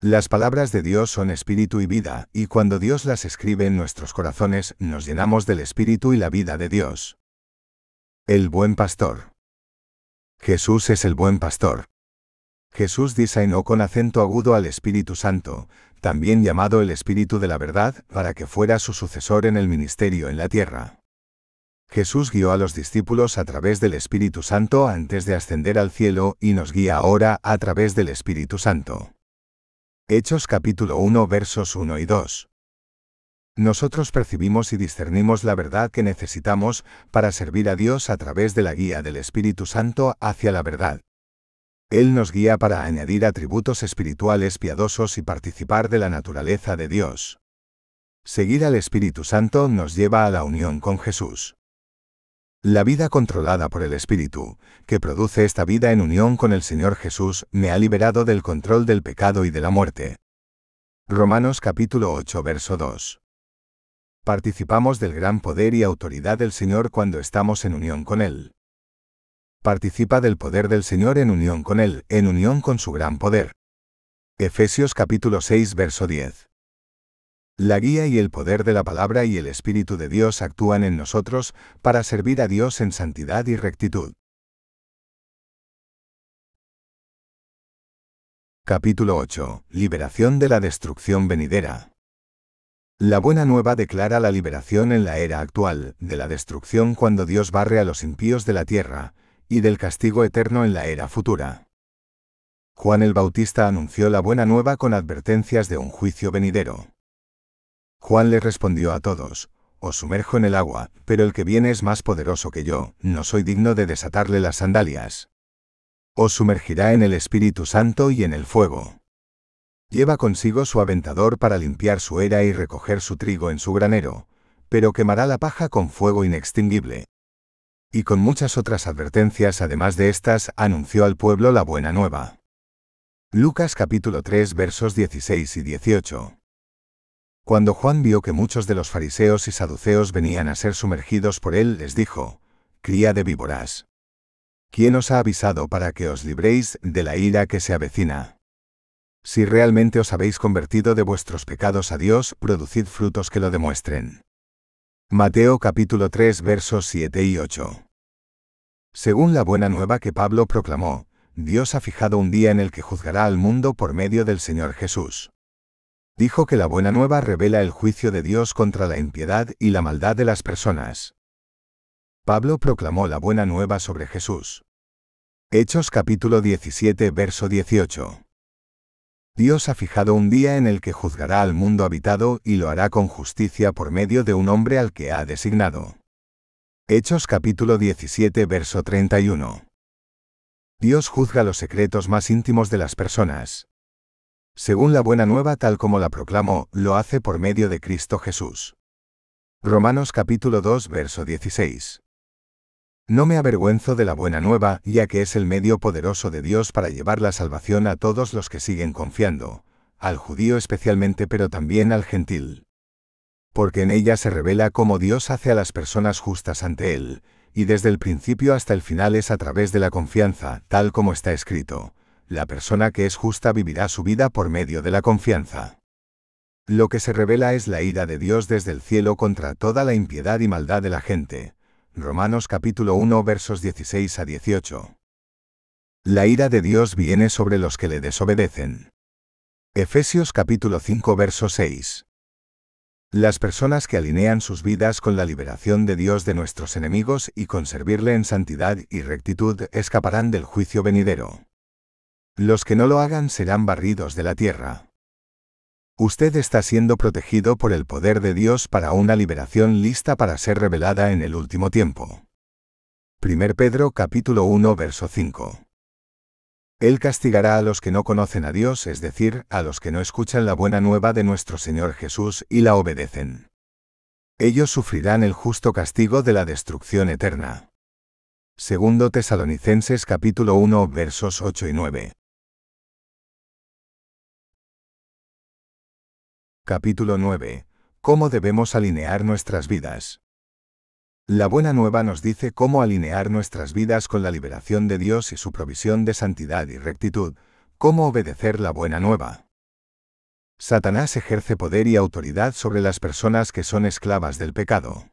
Las palabras de Dios son espíritu y vida, y cuando Dios las escribe en nuestros corazones, nos llenamos del espíritu y la vida de Dios. El buen pastor. Jesús es el buen pastor. Jesús diseñó con acento agudo al Espíritu Santo, también llamado el Espíritu de la Verdad, para que fuera su sucesor en el ministerio en la tierra. Jesús guió a los discípulos a través del Espíritu Santo antes de ascender al cielo y nos guía ahora a través del Espíritu Santo. Hechos capítulo 1 versos 1 y 2. Nosotros percibimos y discernimos la verdad que necesitamos para servir a Dios a través de la guía del Espíritu Santo hacia la verdad. Él nos guía para añadir atributos espirituales piadosos y participar de la naturaleza de Dios. Seguir al Espíritu Santo nos lleva a la unión con Jesús. La vida controlada por el Espíritu, que produce esta vida en unión con el Señor Jesús, me ha liberado del control del pecado y de la muerte. Romanos capítulo 8 verso 2. Participamos del gran poder y autoridad del Señor cuando estamos en unión con Él. Participa del poder del Señor en unión con Él, en unión con su gran poder. Efesios capítulo 6 verso 10. La guía y el poder de la palabra y el Espíritu de Dios actúan en nosotros para servir a Dios en santidad y rectitud. Capítulo 8. Liberación de la destrucción venidera. La buena nueva declara la liberación en la era actual, de la destrucción cuando Dios barre a los impíos de la tierra, y del castigo eterno en la era futura. Juan el Bautista anunció la buena nueva con advertencias de un juicio venidero. Juan le respondió a todos, Os sumerjo en el agua, pero el que viene es más poderoso que yo, no soy digno de desatarle las sandalias. Os sumergirá en el Espíritu Santo y en el fuego. Lleva consigo su aventador para limpiar su era y recoger su trigo en su granero, pero quemará la paja con fuego inextinguible. Y con muchas otras advertencias además de estas, anunció al pueblo la buena nueva. Lucas capítulo 3 versos 16 y 18. Cuando Juan vio que muchos de los fariseos y saduceos venían a ser sumergidos por él, les dijo, Cría de víboras. ¿Quién os ha avisado para que os libréis de la ira que se avecina? Si realmente os habéis convertido de vuestros pecados a Dios, producid frutos que lo demuestren. Mateo capítulo 3 versos 7 y 8. Según la buena nueva que Pablo proclamó, Dios ha fijado un día en el que juzgará al mundo por medio del Señor Jesús dijo que la buena nueva revela el juicio de Dios contra la impiedad y la maldad de las personas. Pablo proclamó la buena nueva sobre Jesús. Hechos capítulo 17 verso 18. Dios ha fijado un día en el que juzgará al mundo habitado y lo hará con justicia por medio de un hombre al que ha designado. Hechos capítulo 17 verso 31. Dios juzga los secretos más íntimos de las personas según la buena nueva tal como la proclamo, lo hace por medio de Cristo Jesús. Romanos capítulo 2 verso 16. No me avergüenzo de la buena nueva, ya que es el medio poderoso de Dios para llevar la salvación a todos los que siguen confiando, al judío especialmente pero también al gentil. Porque en ella se revela cómo Dios hace a las personas justas ante Él, y desde el principio hasta el final es a través de la confianza, tal como está escrito la persona que es justa vivirá su vida por medio de la confianza. Lo que se revela es la ira de Dios desde el cielo contra toda la impiedad y maldad de la gente. Romanos capítulo 1 versos 16 a 18. La ira de Dios viene sobre los que le desobedecen. Efesios capítulo 5 verso 6. Las personas que alinean sus vidas con la liberación de Dios de nuestros enemigos y con servirle en santidad y rectitud escaparán del juicio venidero. Los que no lo hagan serán barridos de la tierra. Usted está siendo protegido por el poder de Dios para una liberación lista para ser revelada en el último tiempo. 1 Pedro capítulo 1 verso 5. Él castigará a los que no conocen a Dios, es decir, a los que no escuchan la buena nueva de nuestro Señor Jesús y la obedecen. Ellos sufrirán el justo castigo de la destrucción eterna. Segundo Tesalonicenses capítulo 1 versos 8 y 9. Capítulo 9. ¿Cómo debemos alinear nuestras vidas? La buena nueva nos dice cómo alinear nuestras vidas con la liberación de Dios y su provisión de santidad y rectitud, cómo obedecer la buena nueva. Satanás ejerce poder y autoridad sobre las personas que son esclavas del pecado.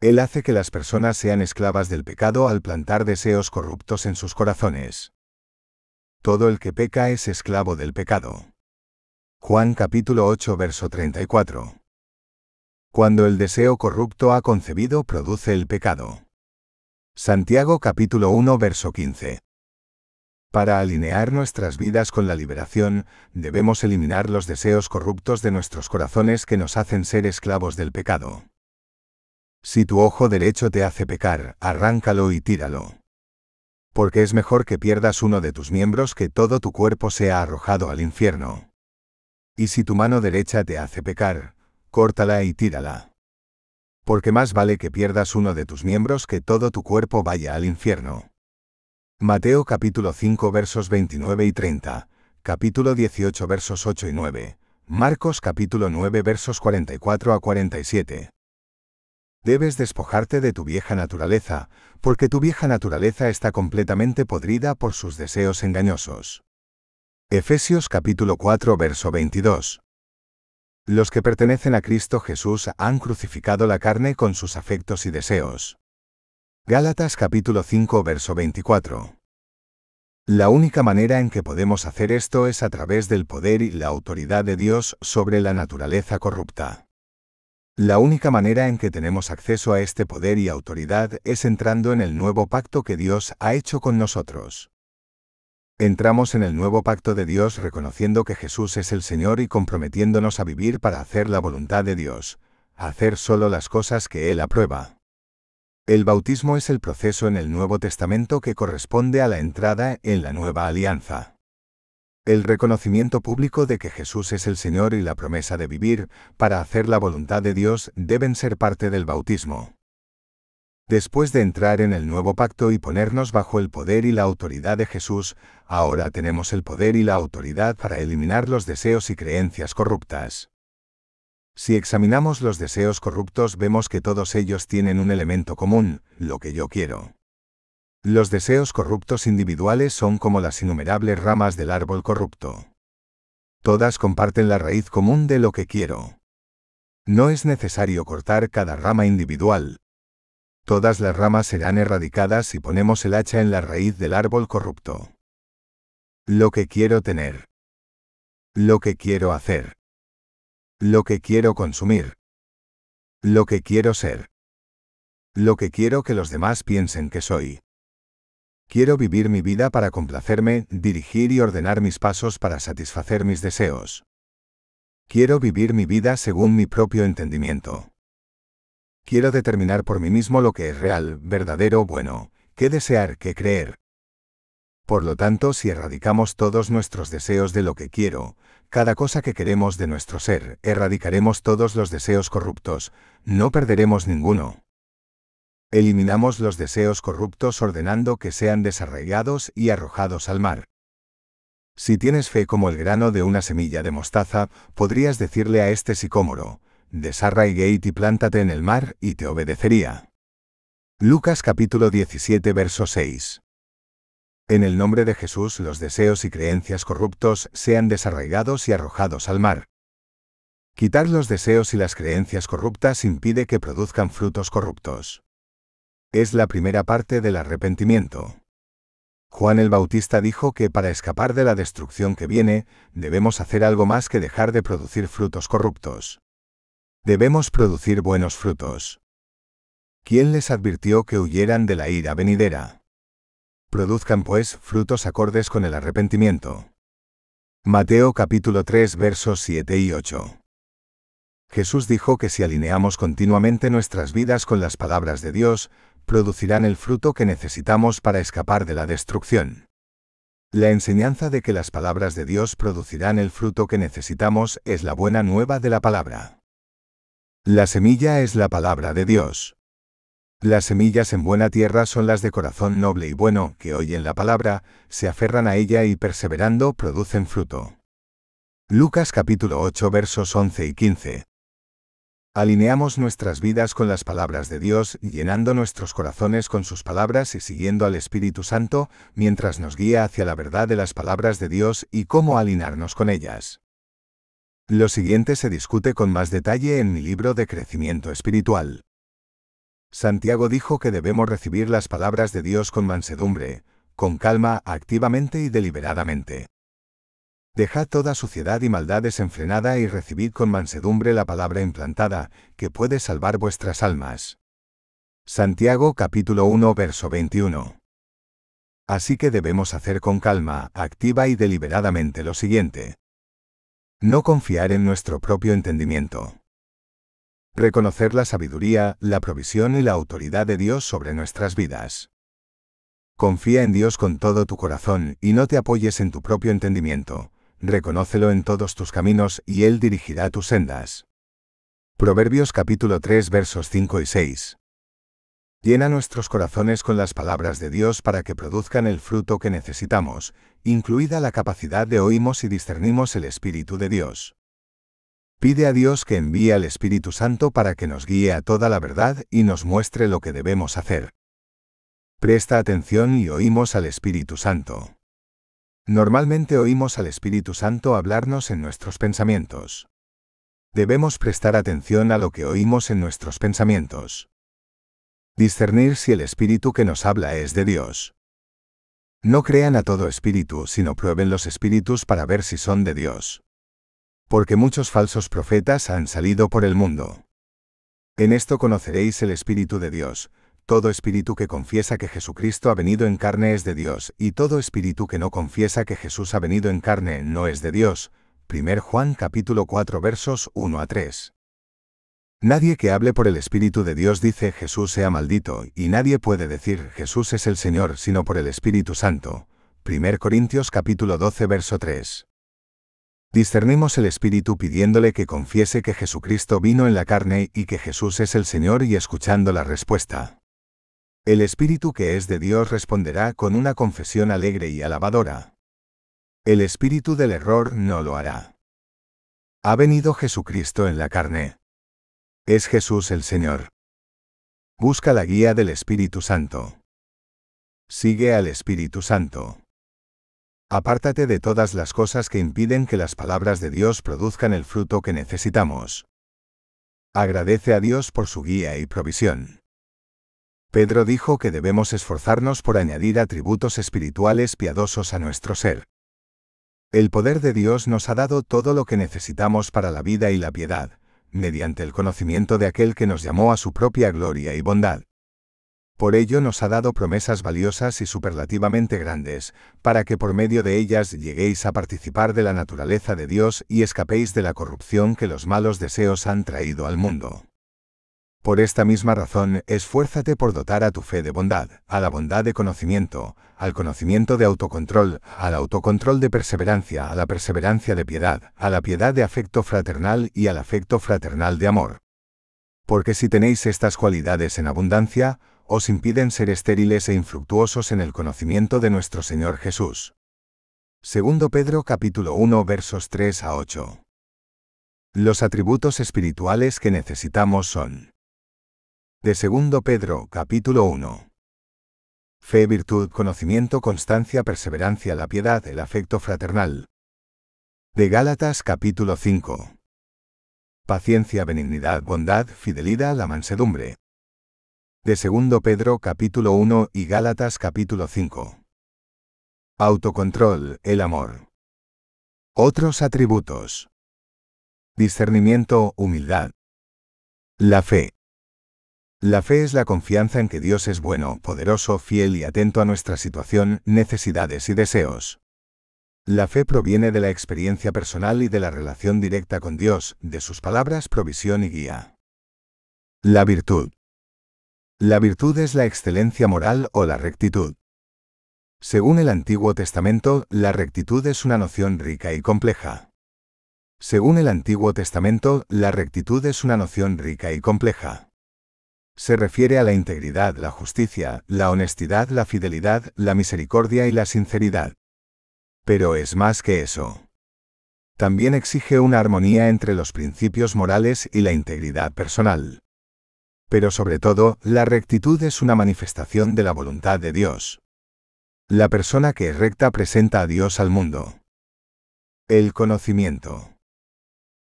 Él hace que las personas sean esclavas del pecado al plantar deseos corruptos en sus corazones. Todo el que peca es esclavo del pecado. Juan capítulo 8 verso 34. Cuando el deseo corrupto ha concebido produce el pecado. Santiago capítulo 1 verso 15. Para alinear nuestras vidas con la liberación, debemos eliminar los deseos corruptos de nuestros corazones que nos hacen ser esclavos del pecado. Si tu ojo derecho te hace pecar, arráncalo y tíralo. Porque es mejor que pierdas uno de tus miembros que todo tu cuerpo sea arrojado al infierno. Y si tu mano derecha te hace pecar, córtala y tírala. Porque más vale que pierdas uno de tus miembros que todo tu cuerpo vaya al infierno. Mateo capítulo 5 versos 29 y 30, capítulo 18 versos 8 y 9, Marcos capítulo 9 versos 44 a 47. Debes despojarte de tu vieja naturaleza, porque tu vieja naturaleza está completamente podrida por sus deseos engañosos. Efesios capítulo 4 verso 22. Los que pertenecen a Cristo Jesús han crucificado la carne con sus afectos y deseos. Gálatas capítulo 5 verso 24. La única manera en que podemos hacer esto es a través del poder y la autoridad de Dios sobre la naturaleza corrupta. La única manera en que tenemos acceso a este poder y autoridad es entrando en el nuevo pacto que Dios ha hecho con nosotros. Entramos en el nuevo pacto de Dios reconociendo que Jesús es el Señor y comprometiéndonos a vivir para hacer la voluntad de Dios, hacer solo las cosas que Él aprueba. El bautismo es el proceso en el Nuevo Testamento que corresponde a la entrada en la nueva alianza. El reconocimiento público de que Jesús es el Señor y la promesa de vivir para hacer la voluntad de Dios deben ser parte del bautismo. Después de entrar en el nuevo pacto y ponernos bajo el poder y la autoridad de Jesús, ahora tenemos el poder y la autoridad para eliminar los deseos y creencias corruptas. Si examinamos los deseos corruptos vemos que todos ellos tienen un elemento común, lo que yo quiero. Los deseos corruptos individuales son como las innumerables ramas del árbol corrupto. Todas comparten la raíz común de lo que quiero. No es necesario cortar cada rama individual, todas las ramas serán erradicadas si ponemos el hacha en la raíz del árbol corrupto. Lo que quiero tener. Lo que quiero hacer. Lo que quiero consumir. Lo que quiero ser. Lo que quiero que los demás piensen que soy. Quiero vivir mi vida para complacerme, dirigir y ordenar mis pasos para satisfacer mis deseos. Quiero vivir mi vida según mi propio entendimiento. Quiero determinar por mí mismo lo que es real, verdadero, bueno, qué desear, qué creer. Por lo tanto, si erradicamos todos nuestros deseos de lo que quiero, cada cosa que queremos de nuestro ser, erradicaremos todos los deseos corruptos, no perderemos ninguno. Eliminamos los deseos corruptos ordenando que sean desarraigados y arrojados al mar. Si tienes fe como el grano de una semilla de mostaza, podrías decirle a este sicómoro, Desarraigate y y plántate en el mar, y te obedecería. Lucas capítulo 17 verso 6. En el nombre de Jesús los deseos y creencias corruptos sean desarraigados y arrojados al mar. Quitar los deseos y las creencias corruptas impide que produzcan frutos corruptos. Es la primera parte del arrepentimiento. Juan el Bautista dijo que para escapar de la destrucción que viene, debemos hacer algo más que dejar de producir frutos corruptos. Debemos producir buenos frutos. ¿Quién les advirtió que huyeran de la ira venidera? Produzcan pues frutos acordes con el arrepentimiento. Mateo capítulo 3 versos 7 y 8. Jesús dijo que si alineamos continuamente nuestras vidas con las palabras de Dios, producirán el fruto que necesitamos para escapar de la destrucción. La enseñanza de que las palabras de Dios producirán el fruto que necesitamos es la buena nueva de la palabra. La semilla es la palabra de Dios. Las semillas en buena tierra son las de corazón noble y bueno, que oyen la palabra, se aferran a ella y perseverando producen fruto. Lucas capítulo 8 versos 11 y 15. Alineamos nuestras vidas con las palabras de Dios, llenando nuestros corazones con sus palabras y siguiendo al Espíritu Santo, mientras nos guía hacia la verdad de las palabras de Dios y cómo alinearnos con ellas. Lo siguiente se discute con más detalle en mi libro de crecimiento espiritual. Santiago dijo que debemos recibir las palabras de Dios con mansedumbre, con calma, activamente y deliberadamente. Dejad toda suciedad y maldad desenfrenada y recibid con mansedumbre la palabra implantada, que puede salvar vuestras almas. Santiago capítulo 1 verso 21. Así que debemos hacer con calma, activa y deliberadamente lo siguiente. No confiar en nuestro propio entendimiento. Reconocer la sabiduría, la provisión y la autoridad de Dios sobre nuestras vidas. Confía en Dios con todo tu corazón y no te apoyes en tu propio entendimiento. Reconócelo en todos tus caminos y Él dirigirá tus sendas. Proverbios capítulo 3 versos 5 y 6. Llena nuestros corazones con las palabras de Dios para que produzcan el fruto que necesitamos, incluida la capacidad de oímos y discernimos el Espíritu de Dios. Pide a Dios que envíe al Espíritu Santo para que nos guíe a toda la verdad y nos muestre lo que debemos hacer. Presta atención y oímos al Espíritu Santo. Normalmente oímos al Espíritu Santo hablarnos en nuestros pensamientos. Debemos prestar atención a lo que oímos en nuestros pensamientos discernir si el espíritu que nos habla es de Dios. No crean a todo espíritu, sino prueben los espíritus para ver si son de Dios. Porque muchos falsos profetas han salido por el mundo. En esto conoceréis el espíritu de Dios. Todo espíritu que confiesa que Jesucristo ha venido en carne es de Dios, y todo espíritu que no confiesa que Jesús ha venido en carne no es de Dios. 1 Juan capítulo 4 versos 1 a 3. Nadie que hable por el Espíritu de Dios dice Jesús sea maldito, y nadie puede decir Jesús es el Señor sino por el Espíritu Santo. 1 Corintios capítulo 12 verso 3. Discernimos el Espíritu pidiéndole que confiese que Jesucristo vino en la carne y que Jesús es el Señor y escuchando la respuesta. El Espíritu que es de Dios responderá con una confesión alegre y alabadora. El Espíritu del error no lo hará. Ha venido Jesucristo en la carne. Es Jesús el Señor. Busca la guía del Espíritu Santo. Sigue al Espíritu Santo. Apártate de todas las cosas que impiden que las palabras de Dios produzcan el fruto que necesitamos. Agradece a Dios por su guía y provisión. Pedro dijo que debemos esforzarnos por añadir atributos espirituales piadosos a nuestro ser. El poder de Dios nos ha dado todo lo que necesitamos para la vida y la piedad mediante el conocimiento de aquel que nos llamó a su propia gloria y bondad. Por ello nos ha dado promesas valiosas y superlativamente grandes, para que por medio de ellas lleguéis a participar de la naturaleza de Dios y escapéis de la corrupción que los malos deseos han traído al mundo. Por esta misma razón, esfuérzate por dotar a tu fe de bondad, a la bondad de conocimiento, al conocimiento de autocontrol, al autocontrol de perseverancia, a la perseverancia de piedad, a la piedad de afecto fraternal y al afecto fraternal de amor. Porque si tenéis estas cualidades en abundancia, os impiden ser estériles e infructuosos en el conocimiento de nuestro Señor Jesús. Segundo Pedro capítulo 1 versos 3 a 8. Los atributos espirituales que necesitamos son de 2 Pedro, capítulo 1. Fe, virtud, conocimiento, constancia, perseverancia, la piedad, el afecto fraternal. De Gálatas, capítulo 5. Paciencia, benignidad, bondad, fidelidad, la mansedumbre. De 2 Pedro, capítulo 1 y Gálatas, capítulo 5. Autocontrol, el amor. Otros atributos. Discernimiento, humildad. La fe. La fe es la confianza en que Dios es bueno, poderoso, fiel y atento a nuestra situación, necesidades y deseos. La fe proviene de la experiencia personal y de la relación directa con Dios, de sus palabras, provisión y guía. La virtud. La virtud es la excelencia moral o la rectitud. Según el Antiguo Testamento, la rectitud es una noción rica y compleja. Según el Antiguo Testamento, la rectitud es una noción rica y compleja. Se refiere a la integridad, la justicia, la honestidad, la fidelidad, la misericordia y la sinceridad. Pero es más que eso. También exige una armonía entre los principios morales y la integridad personal. Pero sobre todo, la rectitud es una manifestación de la voluntad de Dios. La persona que es recta presenta a Dios al mundo. El conocimiento.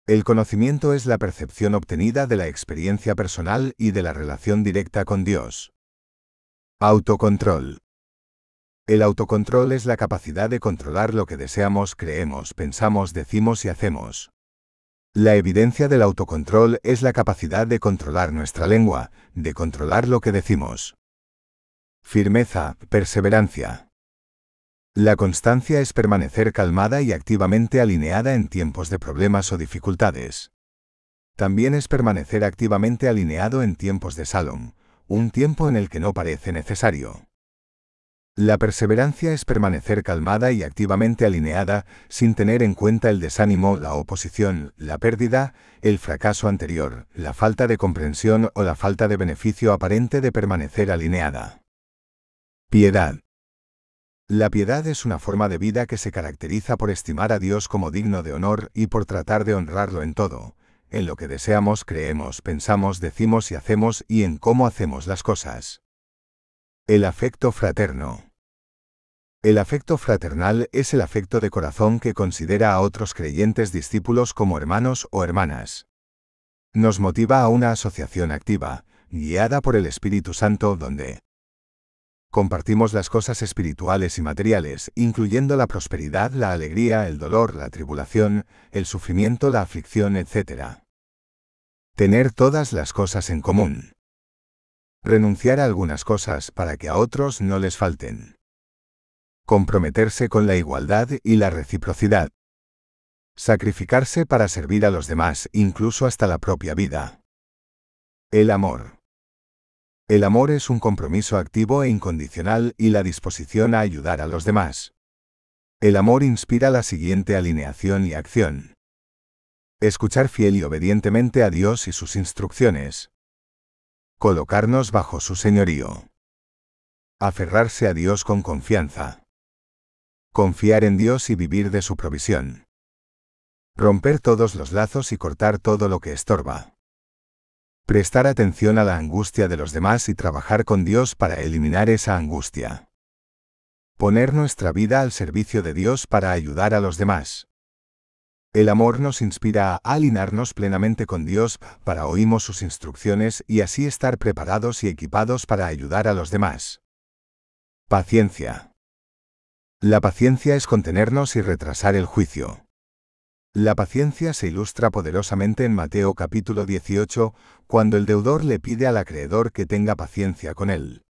El conocimiento es la percepción obtenida de la experiencia personal y de la relación directa con Dios. Autocontrol. El autocontrol es la capacidad de controlar lo que deseamos, creemos, pensamos, decimos y hacemos. La evidencia del autocontrol es la capacidad de controlar nuestra lengua, de controlar lo que decimos. Firmeza, perseverancia. La constancia es permanecer calmada y activamente alineada en tiempos de problemas o dificultades. También es permanecer activamente alineado en tiempos de salón, un tiempo en el que no parece necesario. La perseverancia es permanecer calmada y activamente alineada sin tener en cuenta el desánimo, la oposición, la pérdida, el fracaso anterior, la falta de comprensión o la falta de beneficio aparente de permanecer alineada. Piedad. La piedad es una forma de vida que se caracteriza por estimar a Dios como digno de honor y por tratar de honrarlo en todo, en lo que deseamos, creemos, pensamos, decimos y hacemos y en cómo hacemos las cosas. El afecto fraterno. El afecto fraternal es el afecto de corazón que considera a otros creyentes discípulos como hermanos o hermanas. Nos motiva a una asociación activa, guiada por el Espíritu Santo, donde Compartimos las cosas espirituales y materiales, incluyendo la prosperidad, la alegría, el dolor, la tribulación, el sufrimiento, la aflicción, etc. Tener todas las cosas en común. Renunciar a algunas cosas para que a otros no les falten. Comprometerse con la igualdad y la reciprocidad. Sacrificarse para servir a los demás, incluso hasta la propia vida. El amor. El amor es un compromiso activo e incondicional y la disposición a ayudar a los demás. El amor inspira la siguiente alineación y acción. Escuchar fiel y obedientemente a Dios y sus instrucciones. Colocarnos bajo su señorío. Aferrarse a Dios con confianza. Confiar en Dios y vivir de su provisión. Romper todos los lazos y cortar todo lo que estorba prestar atención a la angustia de los demás y trabajar con Dios para eliminar esa angustia. Poner nuestra vida al servicio de Dios para ayudar a los demás. El amor nos inspira a alinearnos plenamente con Dios para oímos sus instrucciones y así estar preparados y equipados para ayudar a los demás. Paciencia. La paciencia es contenernos y retrasar el juicio. La paciencia se ilustra poderosamente en Mateo capítulo 18, cuando el deudor le pide al acreedor que tenga paciencia con él.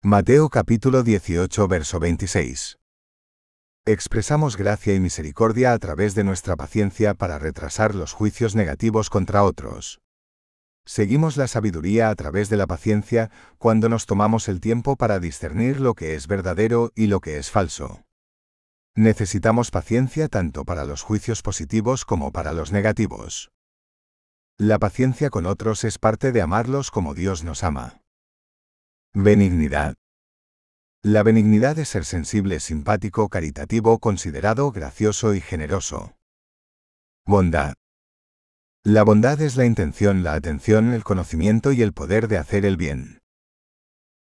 Mateo capítulo 18 verso 26. Expresamos gracia y misericordia a través de nuestra paciencia para retrasar los juicios negativos contra otros. Seguimos la sabiduría a través de la paciencia cuando nos tomamos el tiempo para discernir lo que es verdadero y lo que es falso. Necesitamos paciencia tanto para los juicios positivos como para los negativos. La paciencia con otros es parte de amarlos como Dios nos ama. Benignidad. La benignidad es ser sensible, simpático, caritativo, considerado, gracioso y generoso. Bondad. La bondad es la intención, la atención, el conocimiento y el poder de hacer el bien.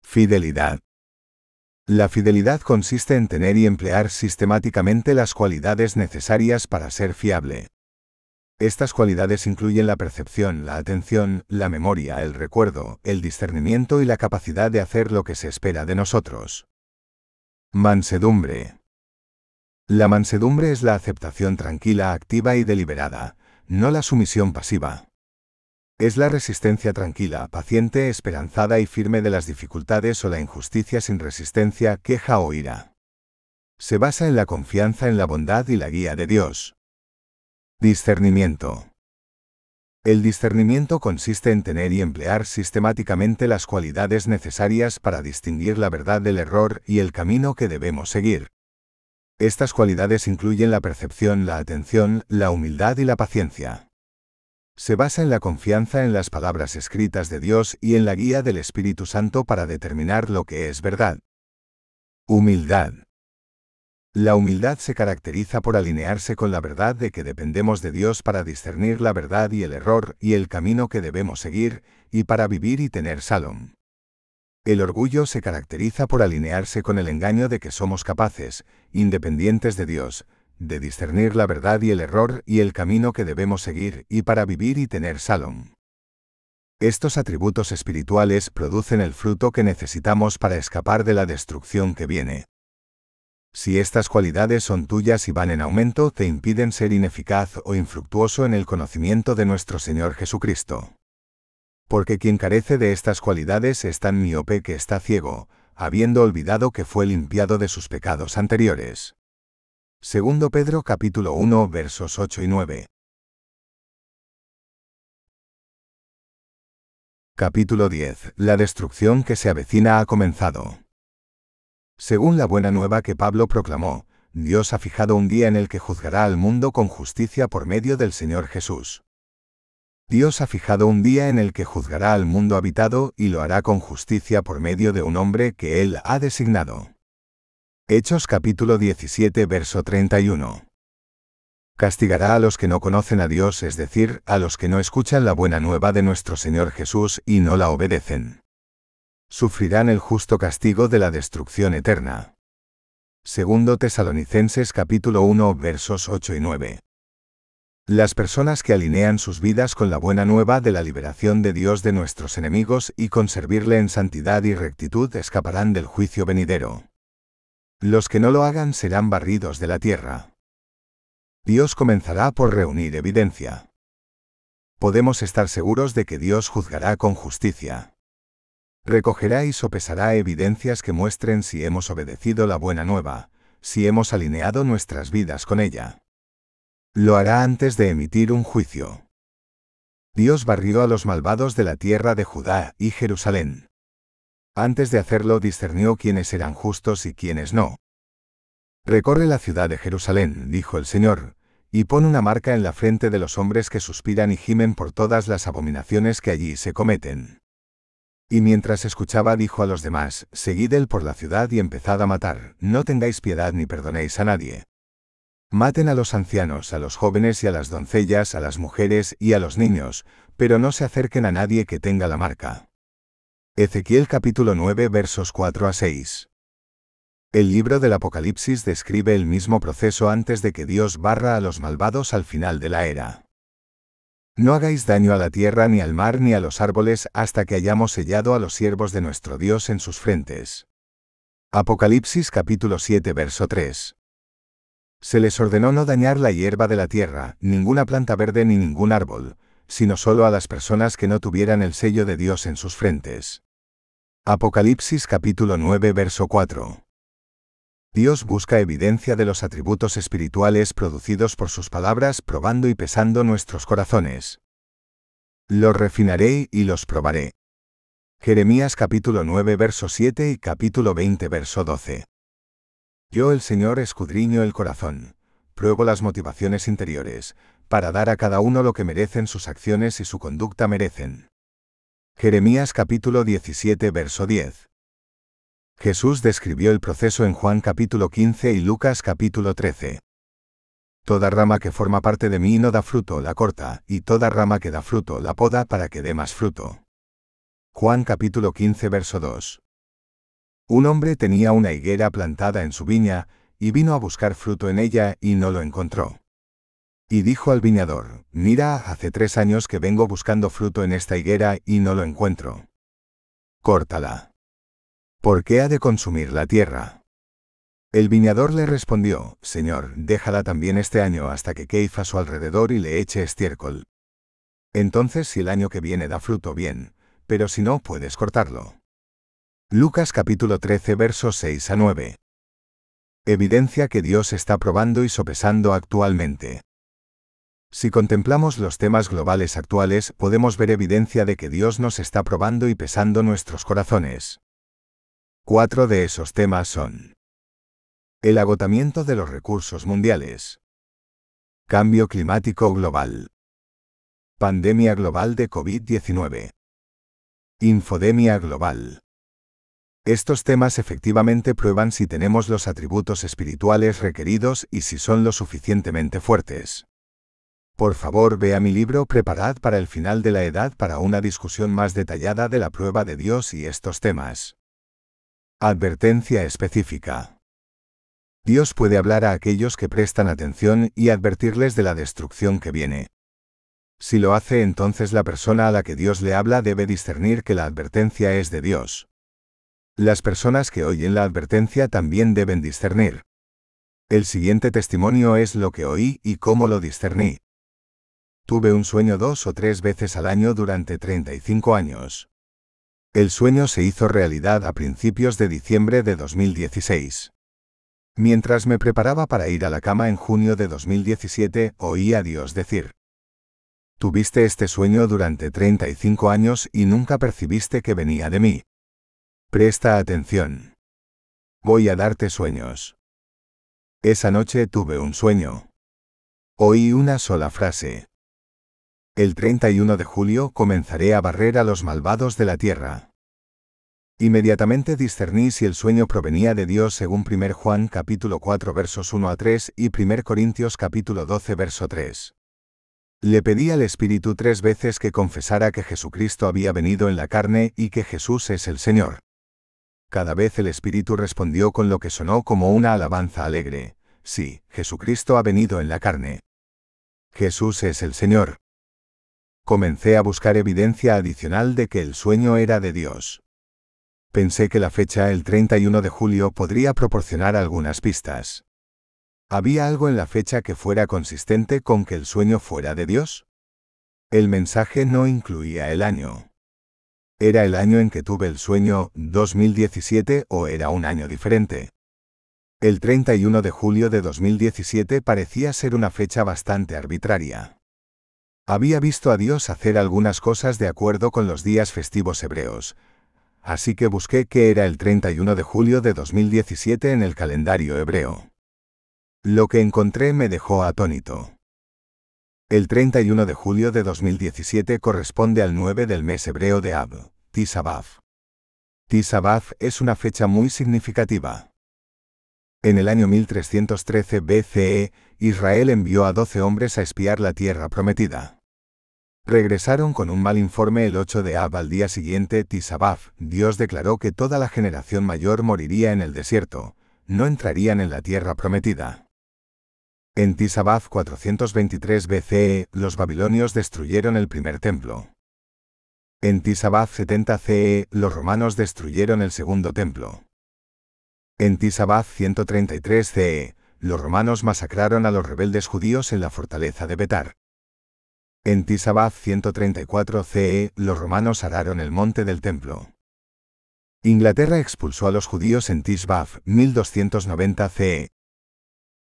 Fidelidad. La fidelidad consiste en tener y emplear sistemáticamente las cualidades necesarias para ser fiable. Estas cualidades incluyen la percepción, la atención, la memoria, el recuerdo, el discernimiento y la capacidad de hacer lo que se espera de nosotros. Mansedumbre. La mansedumbre es la aceptación tranquila, activa y deliberada, no la sumisión pasiva. Es la resistencia tranquila, paciente, esperanzada y firme de las dificultades o la injusticia sin resistencia, queja o ira. Se basa en la confianza en la bondad y la guía de Dios. Discernimiento. El discernimiento consiste en tener y emplear sistemáticamente las cualidades necesarias para distinguir la verdad del error y el camino que debemos seguir. Estas cualidades incluyen la percepción, la atención, la humildad y la paciencia se basa en la confianza en las palabras escritas de Dios y en la guía del Espíritu Santo para determinar lo que es verdad. Humildad. La humildad se caracteriza por alinearse con la verdad de que dependemos de Dios para discernir la verdad y el error y el camino que debemos seguir, y para vivir y tener salón. El orgullo se caracteriza por alinearse con el engaño de que somos capaces, independientes de Dios, de discernir la verdad y el error y el camino que debemos seguir y para vivir y tener salón. Estos atributos espirituales producen el fruto que necesitamos para escapar de la destrucción que viene. Si estas cualidades son tuyas y van en aumento, te impiden ser ineficaz o infructuoso en el conocimiento de nuestro Señor Jesucristo. Porque quien carece de estas cualidades es tan miope que está ciego, habiendo olvidado que fue limpiado de sus pecados anteriores. Segundo Pedro capítulo 1 versos 8 y 9. Capítulo 10. La destrucción que se avecina ha comenzado. Según la buena nueva que Pablo proclamó, Dios ha fijado un día en el que juzgará al mundo con justicia por medio del Señor Jesús. Dios ha fijado un día en el que juzgará al mundo habitado y lo hará con justicia por medio de un hombre que Él ha designado. Hechos capítulo 17 verso 31. Castigará a los que no conocen a Dios, es decir, a los que no escuchan la buena nueva de nuestro Señor Jesús y no la obedecen. Sufrirán el justo castigo de la destrucción eterna. Segundo Tesalonicenses capítulo 1 versos 8 y 9. Las personas que alinean sus vidas con la buena nueva de la liberación de Dios de nuestros enemigos y con servirle en santidad y rectitud escaparán del juicio venidero. Los que no lo hagan serán barridos de la tierra. Dios comenzará por reunir evidencia. Podemos estar seguros de que Dios juzgará con justicia. Recogerá y sopesará evidencias que muestren si hemos obedecido la buena nueva, si hemos alineado nuestras vidas con ella. Lo hará antes de emitir un juicio. Dios barrió a los malvados de la tierra de Judá y Jerusalén. Antes de hacerlo discernió quiénes eran justos y quiénes no. Recorre la ciudad de Jerusalén, dijo el Señor, y pon una marca en la frente de los hombres que suspiran y gimen por todas las abominaciones que allí se cometen. Y mientras escuchaba dijo a los demás, Seguid él por la ciudad y empezad a matar, no tengáis piedad ni perdonéis a nadie. Maten a los ancianos, a los jóvenes y a las doncellas, a las mujeres y a los niños, pero no se acerquen a nadie que tenga la marca. Ezequiel capítulo 9 versos 4 a 6. El libro del Apocalipsis describe el mismo proceso antes de que Dios barra a los malvados al final de la era. No hagáis daño a la tierra ni al mar ni a los árboles hasta que hayamos sellado a los siervos de nuestro Dios en sus frentes. Apocalipsis capítulo 7 verso 3. Se les ordenó no dañar la hierba de la tierra, ninguna planta verde ni ningún árbol, sino solo a las personas que no tuvieran el sello de Dios en sus frentes. Apocalipsis capítulo 9 verso 4. Dios busca evidencia de los atributos espirituales producidos por sus palabras probando y pesando nuestros corazones. Los refinaré y los probaré. Jeremías capítulo 9 verso 7 y capítulo 20 verso 12. Yo el Señor escudriño el corazón, pruebo las motivaciones interiores, para dar a cada uno lo que merecen sus acciones y su conducta merecen. Jeremías capítulo 17 verso 10. Jesús describió el proceso en Juan capítulo 15 y Lucas capítulo 13. Toda rama que forma parte de mí no da fruto la corta, y toda rama que da fruto la poda para que dé más fruto. Juan capítulo 15 verso 2. Un hombre tenía una higuera plantada en su viña, y vino a buscar fruto en ella y no lo encontró. Y dijo al viñador, mira, hace tres años que vengo buscando fruto en esta higuera y no lo encuentro. Córtala. ¿Por qué ha de consumir la tierra? El viñador le respondió, Señor, déjala también este año hasta que queifa a su alrededor y le eche estiércol. Entonces si el año que viene da fruto bien, pero si no puedes cortarlo. Lucas capítulo 13 versos 6 a 9. Evidencia que Dios está probando y sopesando actualmente. Si contemplamos los temas globales actuales, podemos ver evidencia de que Dios nos está probando y pesando nuestros corazones. Cuatro de esos temas son el agotamiento de los recursos mundiales, cambio climático global, pandemia global de COVID-19, infodemia global. Estos temas efectivamente prueban si tenemos los atributos espirituales requeridos y si son lo suficientemente fuertes. Por favor vea mi libro Preparad para el final de la edad para una discusión más detallada de la prueba de Dios y estos temas. Advertencia específica. Dios puede hablar a aquellos que prestan atención y advertirles de la destrucción que viene. Si lo hace entonces la persona a la que Dios le habla debe discernir que la advertencia es de Dios. Las personas que oyen la advertencia también deben discernir. El siguiente testimonio es lo que oí y cómo lo discerní. Tuve un sueño dos o tres veces al año durante 35 años. El sueño se hizo realidad a principios de diciembre de 2016. Mientras me preparaba para ir a la cama en junio de 2017, oí a Dios decir, Tuviste este sueño durante 35 años y nunca percibiste que venía de mí. Presta atención. Voy a darte sueños. Esa noche tuve un sueño. Oí una sola frase. El 31 de julio comenzaré a barrer a los malvados de la tierra. Inmediatamente discerní si el sueño provenía de Dios según 1 Juan capítulo 4 versos 1 a 3 y 1 Corintios capítulo 12 verso 3. Le pedí al Espíritu tres veces que confesara que Jesucristo había venido en la carne y que Jesús es el Señor. Cada vez el Espíritu respondió con lo que sonó como una alabanza alegre. Sí, Jesucristo ha venido en la carne. Jesús es el Señor comencé a buscar evidencia adicional de que el sueño era de Dios. Pensé que la fecha el 31 de julio podría proporcionar algunas pistas. ¿Había algo en la fecha que fuera consistente con que el sueño fuera de Dios? El mensaje no incluía el año. ¿Era el año en que tuve el sueño 2017 o era un año diferente? El 31 de julio de 2017 parecía ser una fecha bastante arbitraria había visto a Dios hacer algunas cosas de acuerdo con los días festivos hebreos. Así que busqué qué era el 31 de julio de 2017 en el calendario hebreo. Lo que encontré me dejó atónito. El 31 de julio de 2017 corresponde al 9 del mes hebreo de Ab, Tisabath. Tisabath es una fecha muy significativa. En el año 1313 BCE, Israel envió a doce hombres a espiar la tierra prometida. Regresaron con un mal informe el 8 de Ab al día siguiente Tisabaf, Dios declaró que toda la generación mayor moriría en el desierto, no entrarían en la tierra prometida. En Tisabaf 423 BCE, los babilonios destruyeron el primer templo. En Tisabaf 70 CE, los romanos destruyeron el segundo templo. En Tisabaf 133 CE, los romanos masacraron a los rebeldes judíos en la fortaleza de Betar. En Tisabath 134 CE, los romanos araron el monte del templo. Inglaterra expulsó a los judíos en Tisbath 1290 CE.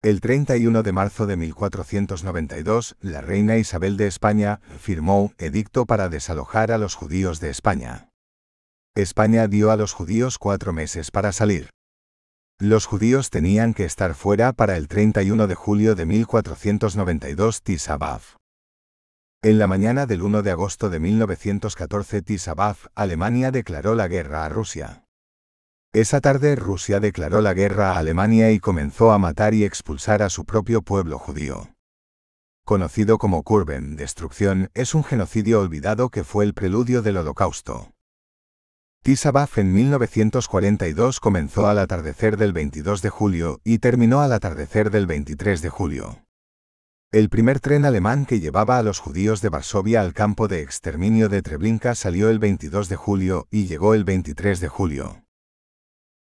El 31 de marzo de 1492, la reina Isabel de España firmó edicto para desalojar a los judíos de España. España dio a los judíos cuatro meses para salir. Los judíos tenían que estar fuera para el 31 de julio de 1492 Tisabaf. En la mañana del 1 de agosto de 1914 Tisabaf, Alemania declaró la guerra a Rusia. Esa tarde Rusia declaró la guerra a Alemania y comenzó a matar y expulsar a su propio pueblo judío. Conocido como Kurben, destrucción, es un genocidio olvidado que fue el preludio del Holocausto. Tisabaf en 1942 comenzó al atardecer del 22 de julio y terminó al atardecer del 23 de julio. El primer tren alemán que llevaba a los judíos de Varsovia al campo de exterminio de Treblinka salió el 22 de julio y llegó el 23 de julio.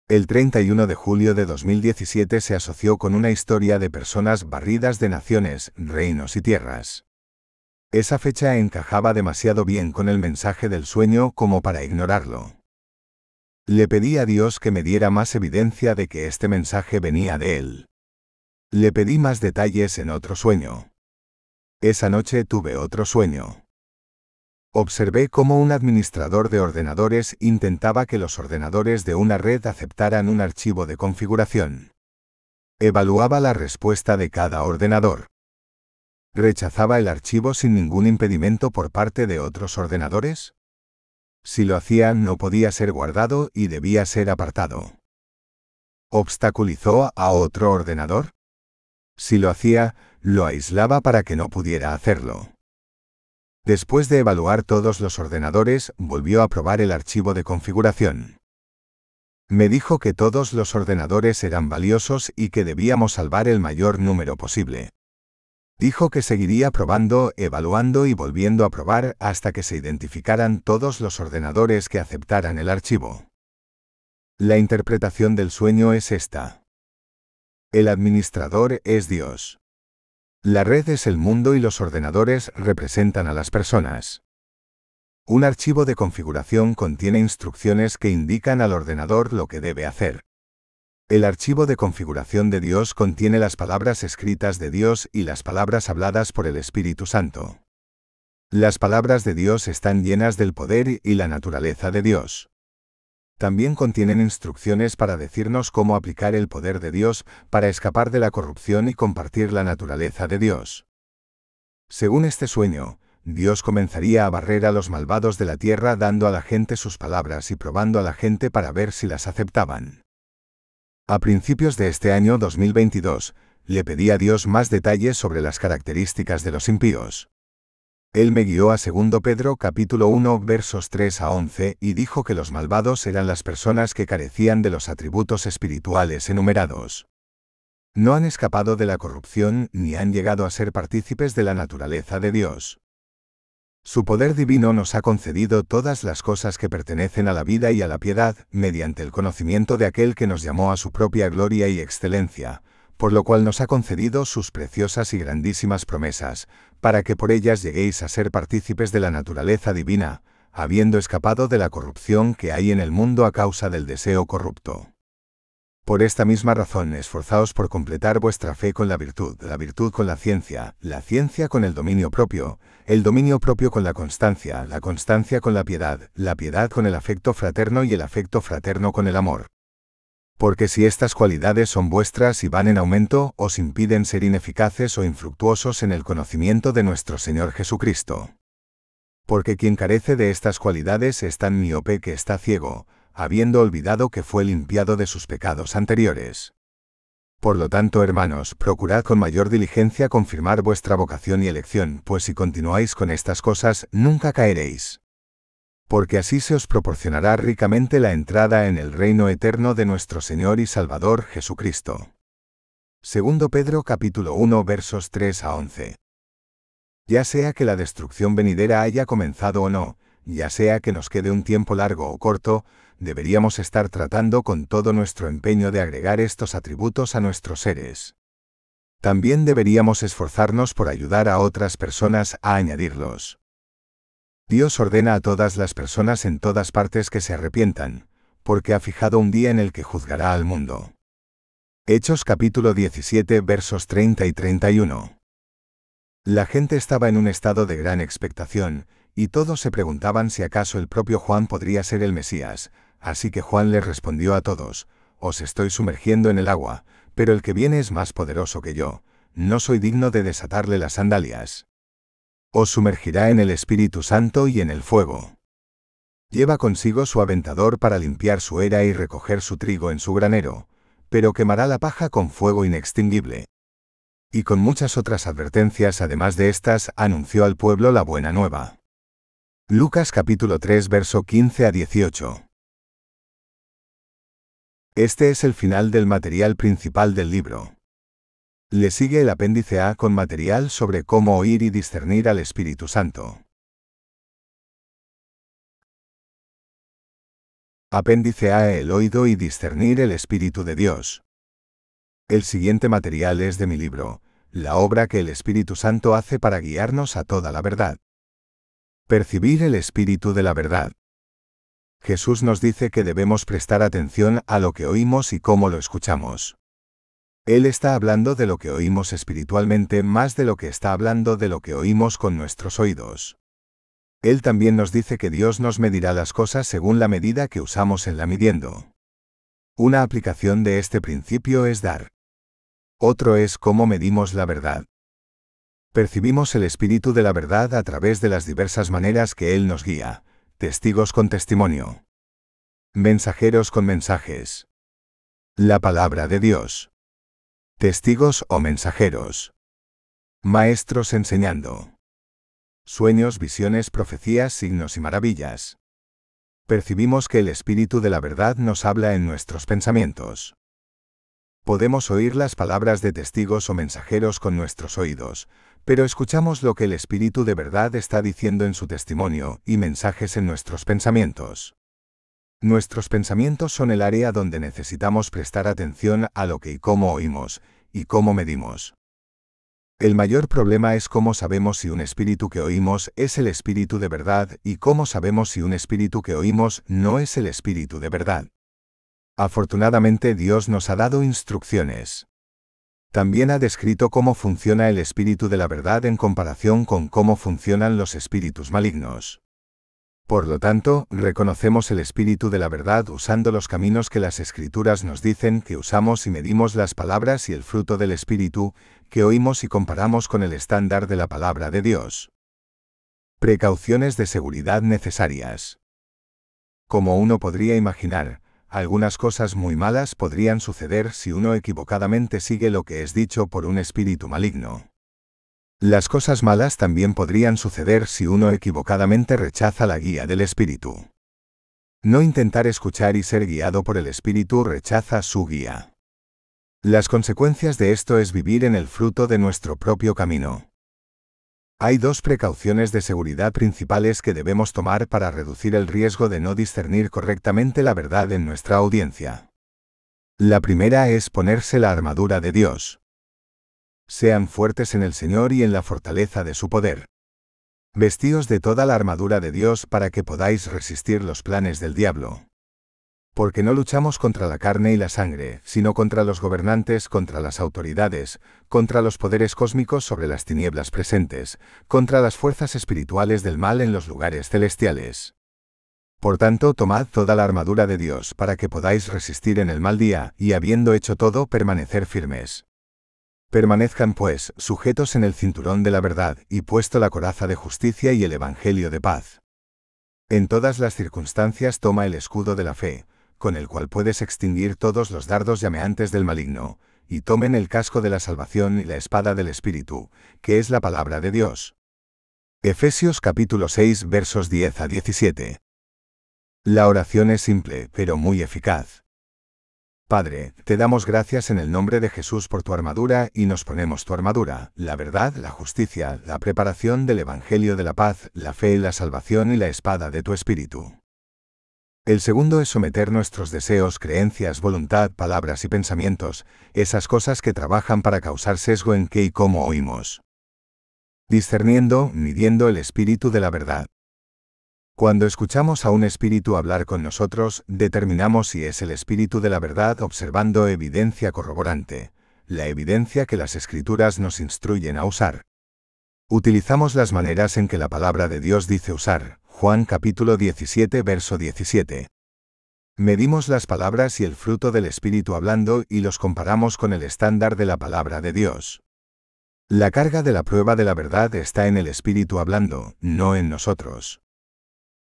El 31 de julio de 2017 se asoció con una historia de personas barridas de naciones, reinos y tierras. Esa fecha encajaba demasiado bien con el mensaje del sueño como para ignorarlo. Le pedí a Dios que me diera más evidencia de que este mensaje venía de Él. Le pedí más detalles en otro sueño. Esa noche tuve otro sueño. Observé cómo un administrador de ordenadores intentaba que los ordenadores de una red aceptaran un archivo de configuración. Evaluaba la respuesta de cada ordenador. ¿Rechazaba el archivo sin ningún impedimento por parte de otros ordenadores? Si lo hacía no podía ser guardado y debía ser apartado. ¿Obstaculizó a otro ordenador? Si lo hacía, lo aislaba para que no pudiera hacerlo. Después de evaluar todos los ordenadores, volvió a probar el archivo de configuración. Me dijo que todos los ordenadores eran valiosos y que debíamos salvar el mayor número posible. Dijo que seguiría probando, evaluando y volviendo a probar hasta que se identificaran todos los ordenadores que aceptaran el archivo. La interpretación del sueño es esta. El administrador es Dios. La red es el mundo y los ordenadores representan a las personas. Un archivo de configuración contiene instrucciones que indican al ordenador lo que debe hacer. El archivo de configuración de Dios contiene las palabras escritas de Dios y las palabras habladas por el Espíritu Santo. Las palabras de Dios están llenas del poder y la naturaleza de Dios. También contienen instrucciones para decirnos cómo aplicar el poder de Dios para escapar de la corrupción y compartir la naturaleza de Dios. Según este sueño, Dios comenzaría a barrer a los malvados de la tierra dando a la gente sus palabras y probando a la gente para ver si las aceptaban. A principios de este año 2022, le pedí a Dios más detalles sobre las características de los impíos. Él me guió a 2 Pedro capítulo 1 versos 3 a 11 y dijo que los malvados eran las personas que carecían de los atributos espirituales enumerados. No han escapado de la corrupción ni han llegado a ser partícipes de la naturaleza de Dios. Su poder divino nos ha concedido todas las cosas que pertenecen a la vida y a la piedad, mediante el conocimiento de aquel que nos llamó a su propia gloria y excelencia, por lo cual nos ha concedido sus preciosas y grandísimas promesas, para que por ellas lleguéis a ser partícipes de la naturaleza divina, habiendo escapado de la corrupción que hay en el mundo a causa del deseo corrupto. Por esta misma razón, esforzaos por completar vuestra fe con la virtud, la virtud con la ciencia, la ciencia con el dominio propio, el dominio propio con la constancia, la constancia con la piedad, la piedad con el afecto fraterno y el afecto fraterno con el amor. Porque si estas cualidades son vuestras y van en aumento, os impiden ser ineficaces o infructuosos en el conocimiento de nuestro Señor Jesucristo. Porque quien carece de estas cualidades es tan miope que está ciego, habiendo olvidado que fue limpiado de sus pecados anteriores. Por lo tanto, hermanos, procurad con mayor diligencia confirmar vuestra vocación y elección, pues si continuáis con estas cosas, nunca caeréis. Porque así se os proporcionará ricamente la entrada en el reino eterno de nuestro Señor y Salvador Jesucristo. Segundo Pedro capítulo 1 versos 3 a 11. Ya sea que la destrucción venidera haya comenzado o no, ya sea que nos quede un tiempo largo o corto, deberíamos estar tratando con todo nuestro empeño de agregar estos atributos a nuestros seres. También deberíamos esforzarnos por ayudar a otras personas a añadirlos. Dios ordena a todas las personas en todas partes que se arrepientan, porque ha fijado un día en el que juzgará al mundo. Hechos capítulo 17 versos 30 y 31. La gente estaba en un estado de gran expectación, y todos se preguntaban si acaso el propio Juan podría ser el Mesías, Así que Juan les respondió a todos, Os estoy sumergiendo en el agua, pero el que viene es más poderoso que yo, no soy digno de desatarle las sandalias. Os sumergirá en el Espíritu Santo y en el fuego. Lleva consigo su aventador para limpiar su era y recoger su trigo en su granero, pero quemará la paja con fuego inextinguible. Y con muchas otras advertencias además de estas, anunció al pueblo la buena nueva. Lucas capítulo 3 verso 15 a 18. Este es el final del material principal del libro. Le sigue el apéndice A con material sobre cómo oír y discernir al Espíritu Santo. Apéndice A El oído y discernir el Espíritu de Dios. El siguiente material es de mi libro, la obra que el Espíritu Santo hace para guiarnos a toda la verdad. Percibir el Espíritu de la verdad. Jesús nos dice que debemos prestar atención a lo que oímos y cómo lo escuchamos. Él está hablando de lo que oímos espiritualmente más de lo que está hablando de lo que oímos con nuestros oídos. Él también nos dice que Dios nos medirá las cosas según la medida que usamos en la midiendo. Una aplicación de este principio es dar. Otro es cómo medimos la verdad. Percibimos el espíritu de la verdad a través de las diversas maneras que Él nos guía, testigos con testimonio, mensajeros con mensajes. La palabra de Dios. Testigos o mensajeros. Maestros enseñando. Sueños, visiones, profecías, signos y maravillas. Percibimos que el Espíritu de la verdad nos habla en nuestros pensamientos. Podemos oír las palabras de testigos o mensajeros con nuestros oídos, pero escuchamos lo que el Espíritu de verdad está diciendo en su testimonio y mensajes en nuestros pensamientos. Nuestros pensamientos son el área donde necesitamos prestar atención a lo que y cómo oímos, y cómo medimos. El mayor problema es cómo sabemos si un espíritu que oímos es el espíritu de verdad y cómo sabemos si un espíritu que oímos no es el espíritu de verdad. Afortunadamente Dios nos ha dado instrucciones. También ha descrito cómo funciona el espíritu de la verdad en comparación con cómo funcionan los espíritus malignos. Por lo tanto, reconocemos el espíritu de la verdad usando los caminos que las escrituras nos dicen que usamos y medimos las palabras y el fruto del espíritu, que oímos y comparamos con el estándar de la palabra de Dios. Precauciones de seguridad necesarias. Como uno podría imaginar, algunas cosas muy malas podrían suceder si uno equivocadamente sigue lo que es dicho por un espíritu maligno. Las cosas malas también podrían suceder si uno equivocadamente rechaza la guía del espíritu. No intentar escuchar y ser guiado por el espíritu rechaza su guía. Las consecuencias de esto es vivir en el fruto de nuestro propio camino. Hay dos precauciones de seguridad principales que debemos tomar para reducir el riesgo de no discernir correctamente la verdad en nuestra audiencia. La primera es ponerse la armadura de Dios. Sean fuertes en el Señor y en la fortaleza de su poder. Vestíos de toda la armadura de Dios para que podáis resistir los planes del diablo. Porque no luchamos contra la carne y la sangre, sino contra los gobernantes, contra las autoridades, contra los poderes cósmicos sobre las tinieblas presentes, contra las fuerzas espirituales del mal en los lugares celestiales. Por tanto, tomad toda la armadura de Dios para que podáis resistir en el mal día, y habiendo hecho todo, permanecer firmes. Permanezcan, pues, sujetos en el cinturón de la verdad, y puesto la coraza de justicia y el Evangelio de paz. En todas las circunstancias toma el escudo de la fe, con el cual puedes extinguir todos los dardos llameantes del maligno, y tomen el casco de la salvación y la espada del Espíritu, que es la palabra de Dios. Efesios capítulo 6 versos 10 a 17. La oración es simple, pero muy eficaz. Padre, te damos gracias en el nombre de Jesús por tu armadura y nos ponemos tu armadura, la verdad, la justicia, la preparación del Evangelio de la paz, la fe, la salvación y la espada de tu Espíritu. El segundo es someter nuestros deseos, creencias, voluntad, palabras y pensamientos, esas cosas que trabajan para causar sesgo en qué y cómo oímos. Discerniendo, midiendo el espíritu de la verdad. Cuando escuchamos a un espíritu hablar con nosotros, determinamos si es el espíritu de la verdad observando evidencia corroborante, la evidencia que las escrituras nos instruyen a usar. Utilizamos las maneras en que la palabra de Dios dice usar, Juan capítulo 17 verso 17. Medimos las palabras y el fruto del Espíritu hablando y los comparamos con el estándar de la palabra de Dios. La carga de la prueba de la verdad está en el Espíritu hablando, no en nosotros.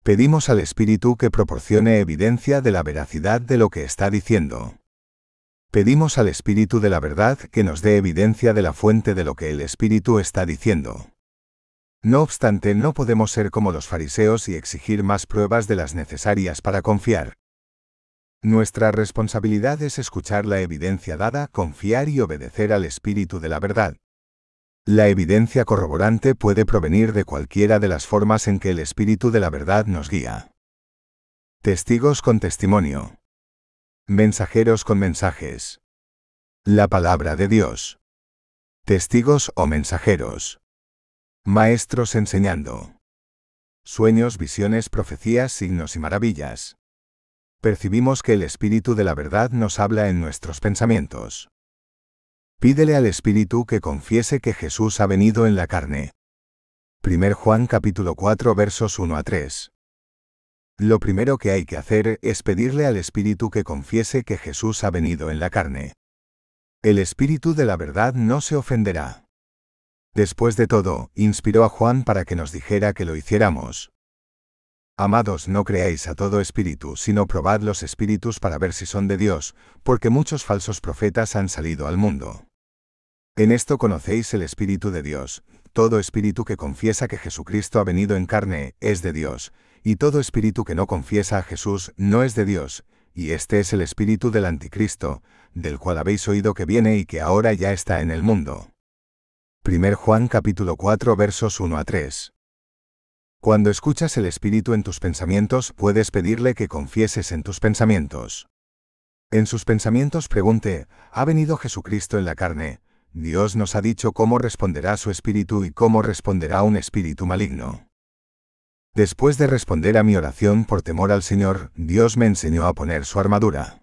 Pedimos al Espíritu que proporcione evidencia de la veracidad de lo que está diciendo. Pedimos al Espíritu de la verdad que nos dé evidencia de la fuente de lo que el Espíritu está diciendo. No obstante, no podemos ser como los fariseos y exigir más pruebas de las necesarias para confiar. Nuestra responsabilidad es escuchar la evidencia dada, confiar y obedecer al espíritu de la verdad. La evidencia corroborante puede provenir de cualquiera de las formas en que el espíritu de la verdad nos guía. Testigos con testimonio. Mensajeros con mensajes. La palabra de Dios. Testigos o mensajeros. Maestros enseñando. Sueños, visiones, profecías, signos y maravillas. Percibimos que el Espíritu de la verdad nos habla en nuestros pensamientos. Pídele al Espíritu que confiese que Jesús ha venido en la carne. 1 Juan capítulo 4 versos 1 a 3. Lo primero que hay que hacer es pedirle al Espíritu que confiese que Jesús ha venido en la carne. El Espíritu de la verdad no se ofenderá. Después de todo, inspiró a Juan para que nos dijera que lo hiciéramos. Amados, no creáis a todo espíritu, sino probad los espíritus para ver si son de Dios, porque muchos falsos profetas han salido al mundo. En esto conocéis el Espíritu de Dios. Todo espíritu que confiesa que Jesucristo ha venido en carne es de Dios, y todo espíritu que no confiesa a Jesús no es de Dios, y este es el espíritu del anticristo, del cual habéis oído que viene y que ahora ya está en el mundo. 1 Juan capítulo 4 versos 1 a 3. Cuando escuchas el Espíritu en tus pensamientos, puedes pedirle que confieses en tus pensamientos. En sus pensamientos pregunte, ¿ha venido Jesucristo en la carne? Dios nos ha dicho cómo responderá su espíritu y cómo responderá un espíritu maligno. Después de responder a mi oración por temor al Señor, Dios me enseñó a poner su armadura.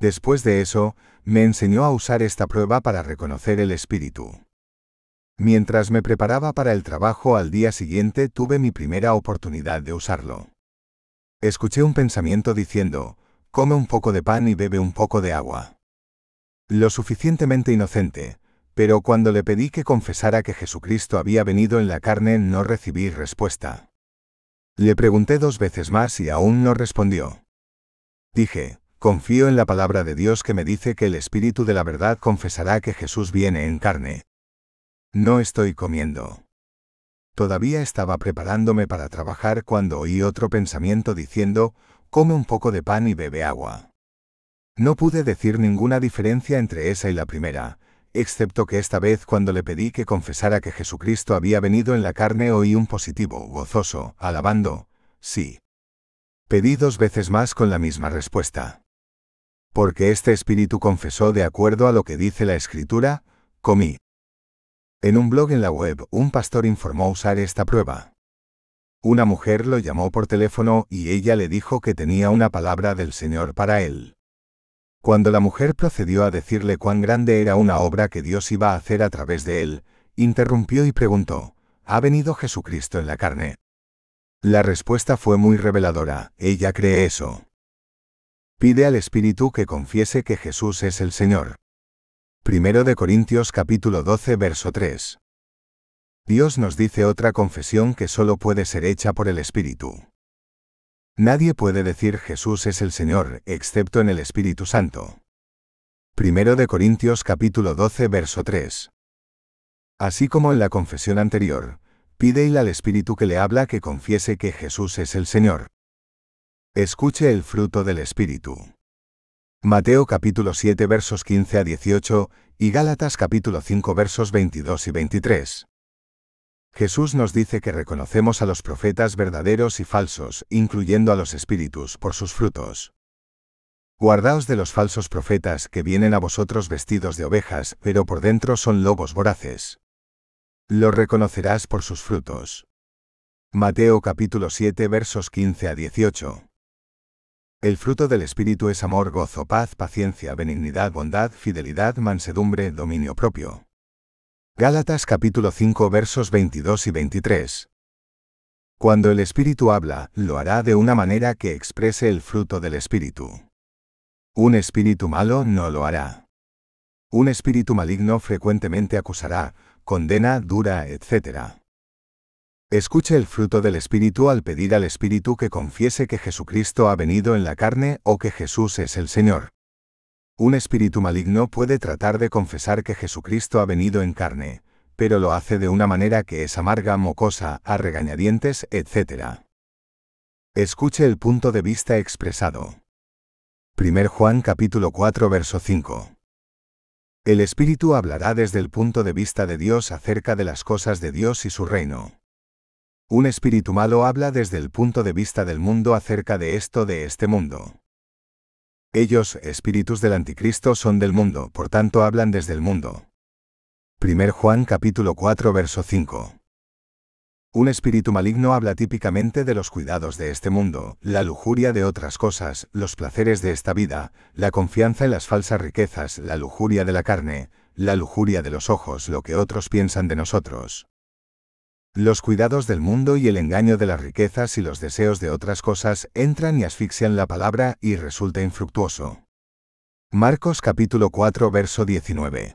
Después de eso, me enseñó a usar esta prueba para reconocer el espíritu. Mientras me preparaba para el trabajo al día siguiente tuve mi primera oportunidad de usarlo. Escuché un pensamiento diciendo, come un poco de pan y bebe un poco de agua. Lo suficientemente inocente, pero cuando le pedí que confesara que Jesucristo había venido en la carne no recibí respuesta. Le pregunté dos veces más y aún no respondió. Dije, confío en la palabra de Dios que me dice que el Espíritu de la verdad confesará que Jesús viene en carne. No estoy comiendo. Todavía estaba preparándome para trabajar cuando oí otro pensamiento diciendo, come un poco de pan y bebe agua. No pude decir ninguna diferencia entre esa y la primera, excepto que esta vez cuando le pedí que confesara que Jesucristo había venido en la carne oí un positivo, gozoso, alabando, sí. Pedí dos veces más con la misma respuesta. Porque este espíritu confesó de acuerdo a lo que dice la escritura, comí. En un blog en la web, un pastor informó usar esta prueba. Una mujer lo llamó por teléfono y ella le dijo que tenía una palabra del Señor para él. Cuando la mujer procedió a decirle cuán grande era una obra que Dios iba a hacer a través de él, interrumpió y preguntó, ¿ha venido Jesucristo en la carne? La respuesta fue muy reveladora, ella cree eso. Pide al Espíritu que confiese que Jesús es el Señor. Primero de Corintios capítulo 12 verso 3. Dios nos dice otra confesión que solo puede ser hecha por el Espíritu. Nadie puede decir Jesús es el Señor, excepto en el Espíritu Santo. Primero de Corintios capítulo 12 verso 3. Así como en la confesión anterior, pídele al Espíritu que le habla que confiese que Jesús es el Señor. Escuche el fruto del Espíritu. Mateo capítulo 7 versos 15 a 18 y Gálatas capítulo 5 versos 22 y 23. Jesús nos dice que reconocemos a los profetas verdaderos y falsos, incluyendo a los espíritus, por sus frutos. Guardaos de los falsos profetas que vienen a vosotros vestidos de ovejas, pero por dentro son lobos voraces. Los reconocerás por sus frutos. Mateo capítulo 7 versos 15 a 18. El fruto del Espíritu es amor, gozo, paz, paciencia, benignidad, bondad, fidelidad, mansedumbre, dominio propio. Gálatas capítulo 5 versos 22 y 23. Cuando el Espíritu habla, lo hará de una manera que exprese el fruto del Espíritu. Un espíritu malo no lo hará. Un espíritu maligno frecuentemente acusará, condena, dura, etc. Escuche el fruto del Espíritu al pedir al Espíritu que confiese que Jesucristo ha venido en la carne o que Jesús es el Señor. Un espíritu maligno puede tratar de confesar que Jesucristo ha venido en carne, pero lo hace de una manera que es amarga, mocosa, a regañadientes, etc. Escuche el punto de vista expresado. 1 Juan capítulo 4 verso 5. El Espíritu hablará desde el punto de vista de Dios acerca de las cosas de Dios y su reino. Un espíritu malo habla desde el punto de vista del mundo acerca de esto de este mundo. Ellos, espíritus del anticristo, son del mundo, por tanto hablan desde el mundo. 1 Juan capítulo 4 verso 5. Un espíritu maligno habla típicamente de los cuidados de este mundo, la lujuria de otras cosas, los placeres de esta vida, la confianza en las falsas riquezas, la lujuria de la carne, la lujuria de los ojos, lo que otros piensan de nosotros, los cuidados del mundo y el engaño de las riquezas y los deseos de otras cosas entran y asfixian la palabra y resulta infructuoso. Marcos capítulo 4 verso 19.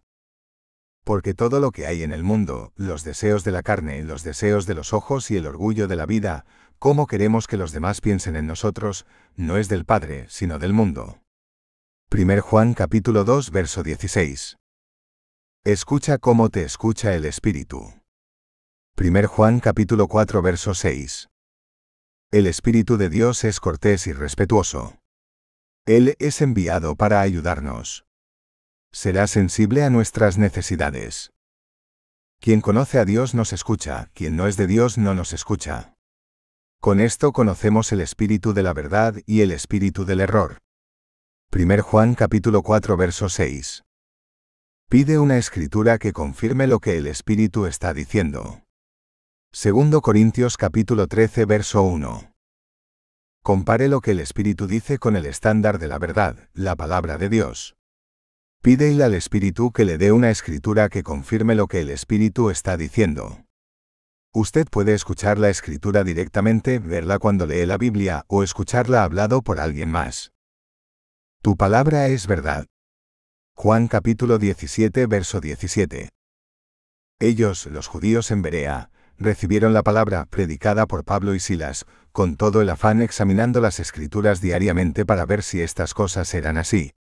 Porque todo lo que hay en el mundo, los deseos de la carne, los deseos de los ojos y el orgullo de la vida, cómo queremos que los demás piensen en nosotros, no es del Padre, sino del mundo. 1 Juan capítulo 2 verso 16. Escucha cómo te escucha el Espíritu. 1 Juan capítulo 4 verso 6. El Espíritu de Dios es cortés y respetuoso. Él es enviado para ayudarnos. Será sensible a nuestras necesidades. Quien conoce a Dios nos escucha, quien no es de Dios no nos escucha. Con esto conocemos el espíritu de la verdad y el espíritu del error. 1 Juan capítulo 4 verso 6. Pide una escritura que confirme lo que el espíritu está diciendo. 2 Corintios capítulo 13 verso 1. Compare lo que el Espíritu dice con el estándar de la verdad, la palabra de Dios. Pídele al Espíritu que le dé una escritura que confirme lo que el Espíritu está diciendo. Usted puede escuchar la escritura directamente, verla cuando lee la Biblia o escucharla hablado por alguien más. Tu palabra es verdad. Juan capítulo 17 verso 17. Ellos, los judíos en Berea, recibieron la palabra predicada por Pablo y Silas, con todo el afán examinando las escrituras diariamente para ver si estas cosas eran así.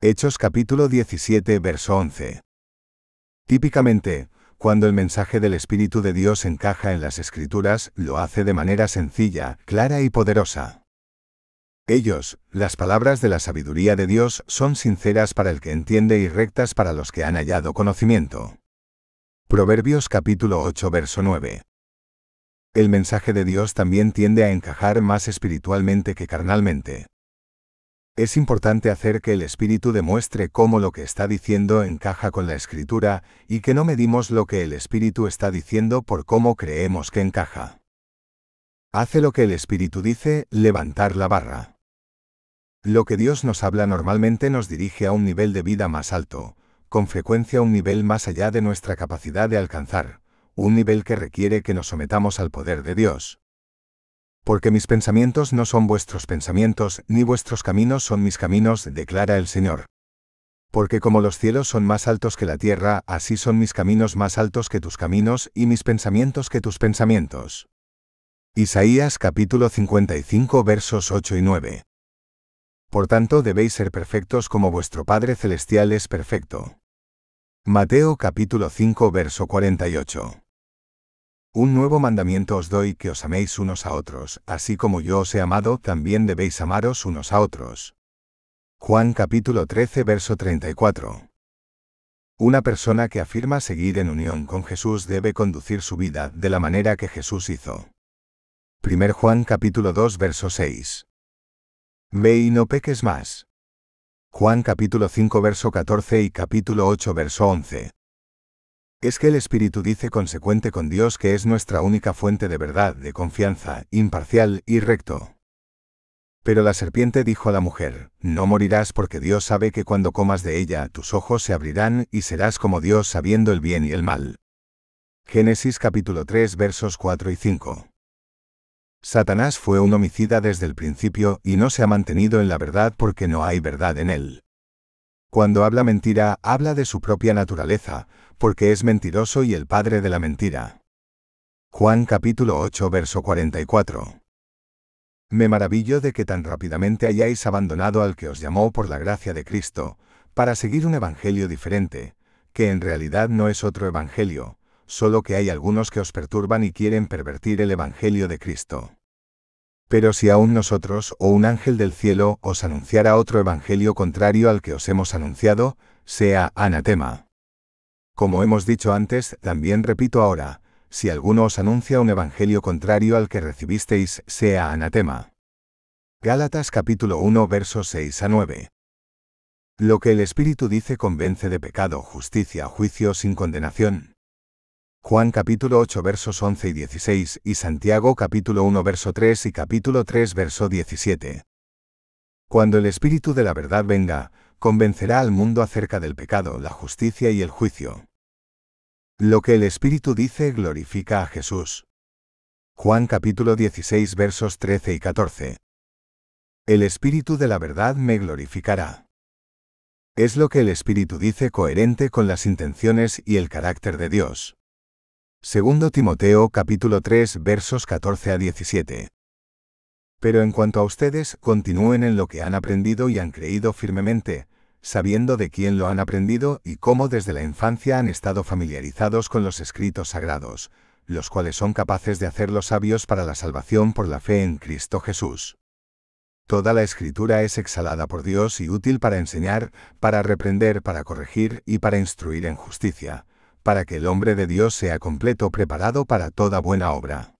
Hechos capítulo 17 verso 11. Típicamente, cuando el mensaje del Espíritu de Dios encaja en las escrituras, lo hace de manera sencilla, clara y poderosa. Ellos, las palabras de la sabiduría de Dios, son sinceras para el que entiende y rectas para los que han hallado conocimiento. Proverbios capítulo 8 verso 9. El mensaje de Dios también tiende a encajar más espiritualmente que carnalmente. Es importante hacer que el Espíritu demuestre cómo lo que está diciendo encaja con la Escritura y que no medimos lo que el Espíritu está diciendo por cómo creemos que encaja. Hace lo que el Espíritu dice, levantar la barra. Lo que Dios nos habla normalmente nos dirige a un nivel de vida más alto, con frecuencia un nivel más allá de nuestra capacidad de alcanzar, un nivel que requiere que nos sometamos al poder de Dios. Porque mis pensamientos no son vuestros pensamientos, ni vuestros caminos son mis caminos, declara el Señor. Porque como los cielos son más altos que la tierra, así son mis caminos más altos que tus caminos, y mis pensamientos que tus pensamientos. Isaías capítulo 55 versos 8 y 9. Por tanto debéis ser perfectos como vuestro Padre Celestial es perfecto. Mateo capítulo 5 verso 48. Un nuevo mandamiento os doy que os améis unos a otros, así como yo os he amado, también debéis amaros unos a otros. Juan capítulo 13 verso 34. Una persona que afirma seguir en unión con Jesús debe conducir su vida de la manera que Jesús hizo. 1 Juan capítulo 2 verso 6. Ve y no peques más. Juan capítulo 5 verso 14 y capítulo 8 verso 11. Es que el Espíritu dice consecuente con Dios que es nuestra única fuente de verdad, de confianza, imparcial y recto. Pero la serpiente dijo a la mujer, No morirás porque Dios sabe que cuando comas de ella tus ojos se abrirán y serás como Dios sabiendo el bien y el mal. Génesis capítulo 3 versos 4 y 5. Satanás fue un homicida desde el principio y no se ha mantenido en la verdad porque no hay verdad en él. Cuando habla mentira, habla de su propia naturaleza, porque es mentiroso y el padre de la mentira. Juan capítulo 8 verso 44. Me maravillo de que tan rápidamente hayáis abandonado al que os llamó por la gracia de Cristo, para seguir un evangelio diferente, que en realidad no es otro evangelio, sólo que hay algunos que os perturban y quieren pervertir el Evangelio de Cristo. Pero si aún nosotros o un ángel del cielo os anunciara otro Evangelio contrario al que os hemos anunciado, sea anatema. Como hemos dicho antes, también repito ahora, si alguno os anuncia un Evangelio contrario al que recibisteis, sea anatema. Gálatas capítulo 1 versos 6 a 9. Lo que el Espíritu dice convence de pecado, justicia, juicio sin condenación. Juan capítulo 8 versos 11 y 16 y Santiago capítulo 1 verso 3 y capítulo 3 verso 17. Cuando el Espíritu de la verdad venga, convencerá al mundo acerca del pecado, la justicia y el juicio. Lo que el Espíritu dice glorifica a Jesús. Juan capítulo 16 versos 13 y 14. El Espíritu de la verdad me glorificará. Es lo que el Espíritu dice coherente con las intenciones y el carácter de Dios. 2 Timoteo capítulo 3 versos 14 a 17. Pero en cuanto a ustedes, continúen en lo que han aprendido y han creído firmemente, sabiendo de quién lo han aprendido y cómo desde la infancia han estado familiarizados con los escritos sagrados, los cuales son capaces de hacerlos sabios para la salvación por la fe en Cristo Jesús. Toda la escritura es exhalada por Dios y útil para enseñar, para reprender, para corregir y para instruir en justicia para que el hombre de Dios sea completo preparado para toda buena obra.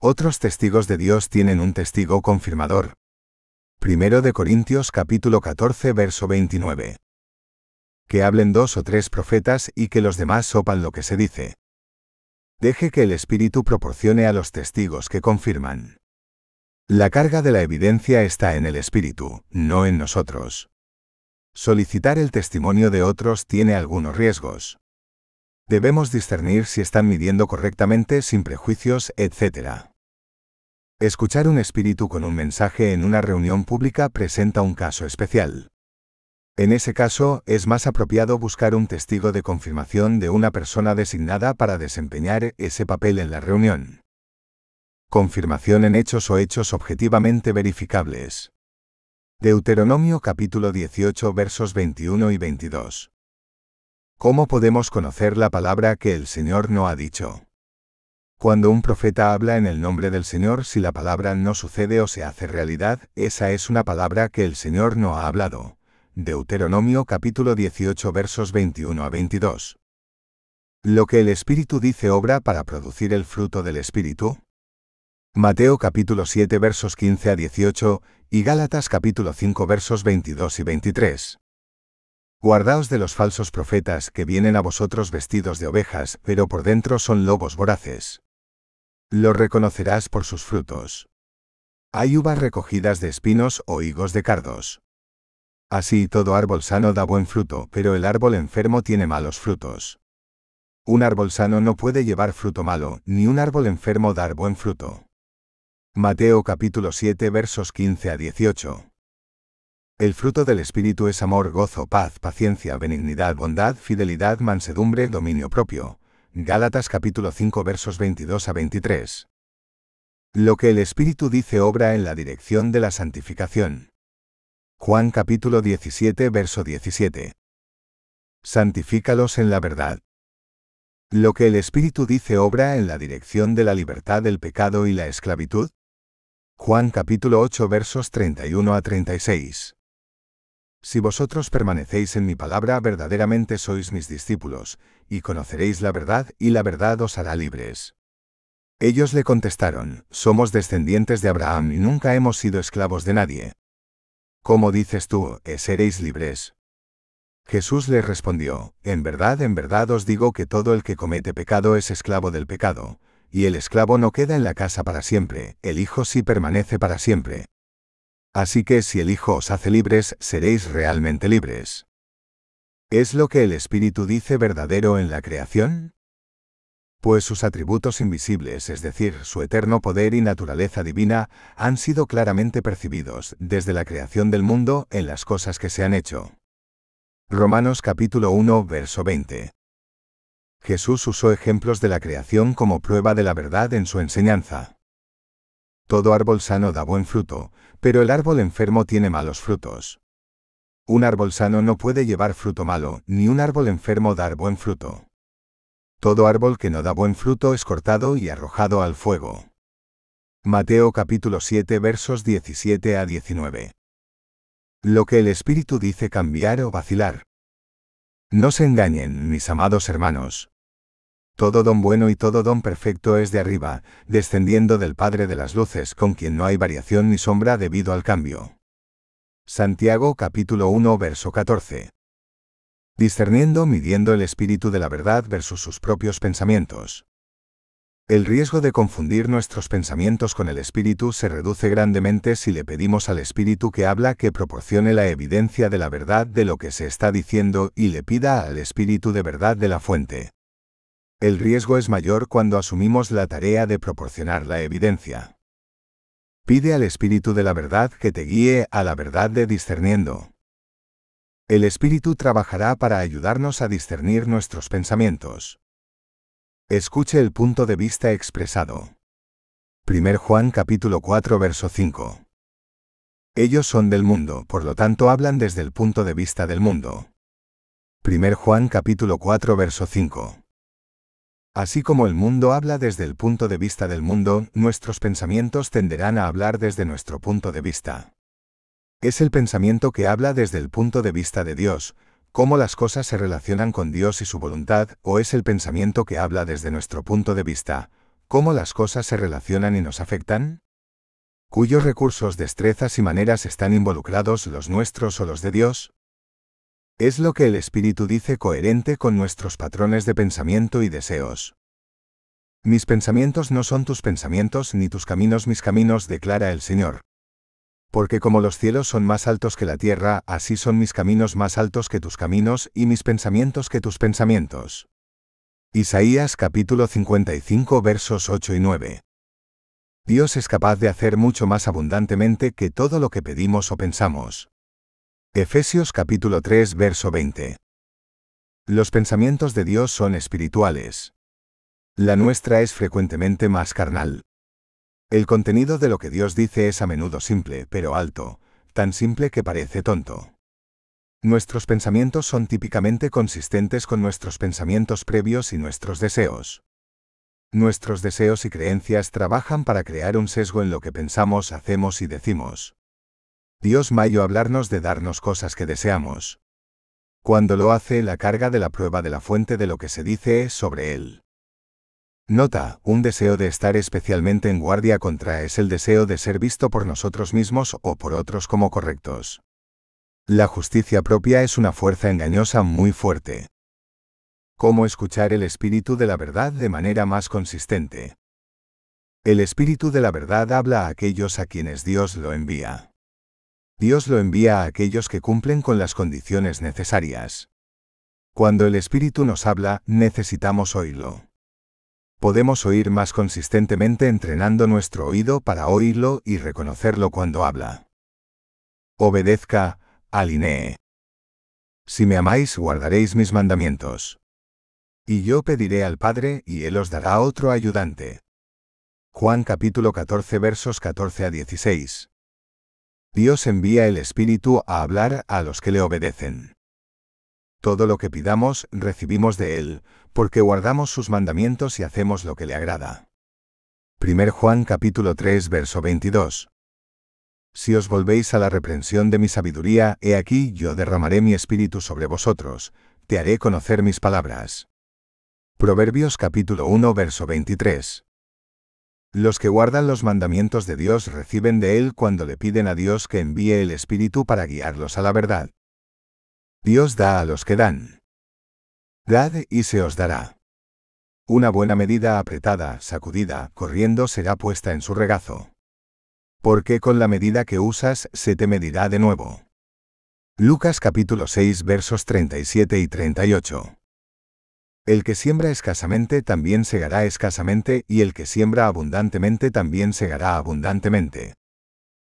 Otros testigos de Dios tienen un testigo confirmador. Primero de Corintios capítulo 14 verso 29. Que hablen dos o tres profetas y que los demás sopan lo que se dice. Deje que el Espíritu proporcione a los testigos que confirman. La carga de la evidencia está en el Espíritu, no en nosotros. Solicitar el testimonio de otros tiene algunos riesgos. Debemos discernir si están midiendo correctamente sin prejuicios, etc. Escuchar un espíritu con un mensaje en una reunión pública presenta un caso especial. En ese caso, es más apropiado buscar un testigo de confirmación de una persona designada para desempeñar ese papel en la reunión. Confirmación en hechos o hechos objetivamente verificables. Deuteronomio capítulo 18 versos 21 y 22. ¿Cómo podemos conocer la palabra que el Señor no ha dicho? Cuando un profeta habla en el nombre del Señor si la palabra no sucede o se hace realidad, esa es una palabra que el Señor no ha hablado. Deuteronomio capítulo 18 versos 21 a 22. Lo que el Espíritu dice obra para producir el fruto del Espíritu. Mateo capítulo 7 versos 15 a 18 y Gálatas capítulo 5 versos 22 y 23. Guardaos de los falsos profetas que vienen a vosotros vestidos de ovejas, pero por dentro son lobos voraces. Los reconocerás por sus frutos. Hay uvas recogidas de espinos o higos de cardos. Así todo árbol sano da buen fruto, pero el árbol enfermo tiene malos frutos. Un árbol sano no puede llevar fruto malo, ni un árbol enfermo dar buen fruto. Mateo capítulo 7 versos 15 a 18. El fruto del Espíritu es amor, gozo, paz, paciencia, benignidad, bondad, fidelidad, mansedumbre, dominio propio. Gálatas capítulo 5 versos 22 a 23. Lo que el Espíritu dice obra en la dirección de la santificación. Juan capítulo 17 verso 17. Santifícalos en la verdad. Lo que el Espíritu dice obra en la dirección de la libertad del pecado y la esclavitud. Juan capítulo 8 versos 31 a 36. Si vosotros permanecéis en mi palabra, verdaderamente sois mis discípulos, y conoceréis la verdad, y la verdad os hará libres. Ellos le contestaron, Somos descendientes de Abraham y nunca hemos sido esclavos de nadie. ¿Cómo dices tú, eh, seréis libres? Jesús les respondió, En verdad, en verdad os digo que todo el que comete pecado es esclavo del pecado, y el esclavo no queda en la casa para siempre, el Hijo sí permanece para siempre. Así que si el Hijo os hace libres, seréis realmente libres. ¿Es lo que el Espíritu dice verdadero en la creación? Pues sus atributos invisibles, es decir, su eterno poder y naturaleza divina, han sido claramente percibidos desde la creación del mundo en las cosas que se han hecho. Romanos capítulo 1, verso 20. Jesús usó ejemplos de la creación como prueba de la verdad en su enseñanza. Todo árbol sano da buen fruto, pero el árbol enfermo tiene malos frutos. Un árbol sano no puede llevar fruto malo, ni un árbol enfermo dar buen fruto. Todo árbol que no da buen fruto es cortado y arrojado al fuego. Mateo capítulo 7 versos 17 a 19. Lo que el Espíritu dice cambiar o vacilar. No se engañen, mis amados hermanos. Todo don bueno y todo don perfecto es de arriba, descendiendo del Padre de las Luces con quien no hay variación ni sombra debido al cambio. Santiago capítulo 1 verso 14. Discerniendo, midiendo el espíritu de la verdad versus sus propios pensamientos. El riesgo de confundir nuestros pensamientos con el espíritu se reduce grandemente si le pedimos al espíritu que habla que proporcione la evidencia de la verdad de lo que se está diciendo y le pida al espíritu de verdad de la fuente. El riesgo es mayor cuando asumimos la tarea de proporcionar la evidencia. Pide al Espíritu de la verdad que te guíe a la verdad de discerniendo. El Espíritu trabajará para ayudarnos a discernir nuestros pensamientos. Escuche el punto de vista expresado. 1 Juan capítulo 4 verso 5. Ellos son del mundo, por lo tanto hablan desde el punto de vista del mundo. 1 Juan capítulo 4 verso 5. Así como el mundo habla desde el punto de vista del mundo, nuestros pensamientos tenderán a hablar desde nuestro punto de vista. Es el pensamiento que habla desde el punto de vista de Dios, cómo las cosas se relacionan con Dios y su voluntad, o es el pensamiento que habla desde nuestro punto de vista, cómo las cosas se relacionan y nos afectan? ¿Cuyos recursos, destrezas y maneras están involucrados los nuestros o los de Dios? Es lo que el espíritu dice coherente con nuestros patrones de pensamiento y deseos. Mis pensamientos no son tus pensamientos ni tus caminos mis caminos, declara el Señor. Porque como los cielos son más altos que la tierra, así son mis caminos más altos que tus caminos y mis pensamientos que tus pensamientos. Isaías capítulo 55 versos 8 y 9. Dios es capaz de hacer mucho más abundantemente que todo lo que pedimos o pensamos. Efesios capítulo 3 verso 20. Los pensamientos de Dios son espirituales. La nuestra es frecuentemente más carnal. El contenido de lo que Dios dice es a menudo simple, pero alto, tan simple que parece tonto. Nuestros pensamientos son típicamente consistentes con nuestros pensamientos previos y nuestros deseos. Nuestros deseos y creencias trabajan para crear un sesgo en lo que pensamos, hacemos y decimos. Dios mayo hablarnos de darnos cosas que deseamos. Cuando lo hace, la carga de la prueba de la fuente de lo que se dice es sobre él. Nota, un deseo de estar especialmente en guardia contra es el deseo de ser visto por nosotros mismos o por otros como correctos. La justicia propia es una fuerza engañosa muy fuerte. ¿Cómo escuchar el espíritu de la verdad de manera más consistente? El espíritu de la verdad habla a aquellos a quienes Dios lo envía. Dios lo envía a aquellos que cumplen con las condiciones necesarias. Cuando el Espíritu nos habla, necesitamos oírlo. Podemos oír más consistentemente entrenando nuestro oído para oírlo y reconocerlo cuando habla. Obedezca, alinee. Si me amáis, guardaréis mis mandamientos. Y yo pediré al Padre, y Él os dará otro ayudante. Juan capítulo 14 versos 14 a 16. Dios envía el Espíritu a hablar a los que le obedecen. Todo lo que pidamos, recibimos de Él, porque guardamos sus mandamientos y hacemos lo que le agrada. 1 Juan capítulo 3 verso 22. Si os volvéis a la reprensión de mi sabiduría, he aquí yo derramaré mi espíritu sobre vosotros, te haré conocer mis palabras. Proverbios capítulo 1 verso 23. Los que guardan los mandamientos de Dios reciben de Él cuando le piden a Dios que envíe el Espíritu para guiarlos a la verdad. Dios da a los que dan. Dad y se os dará. Una buena medida apretada, sacudida, corriendo será puesta en su regazo. Porque con la medida que usas se te medirá de nuevo. Lucas capítulo 6 versos 37 y 38. El que siembra escasamente también segará escasamente, y el que siembra abundantemente también segará abundantemente.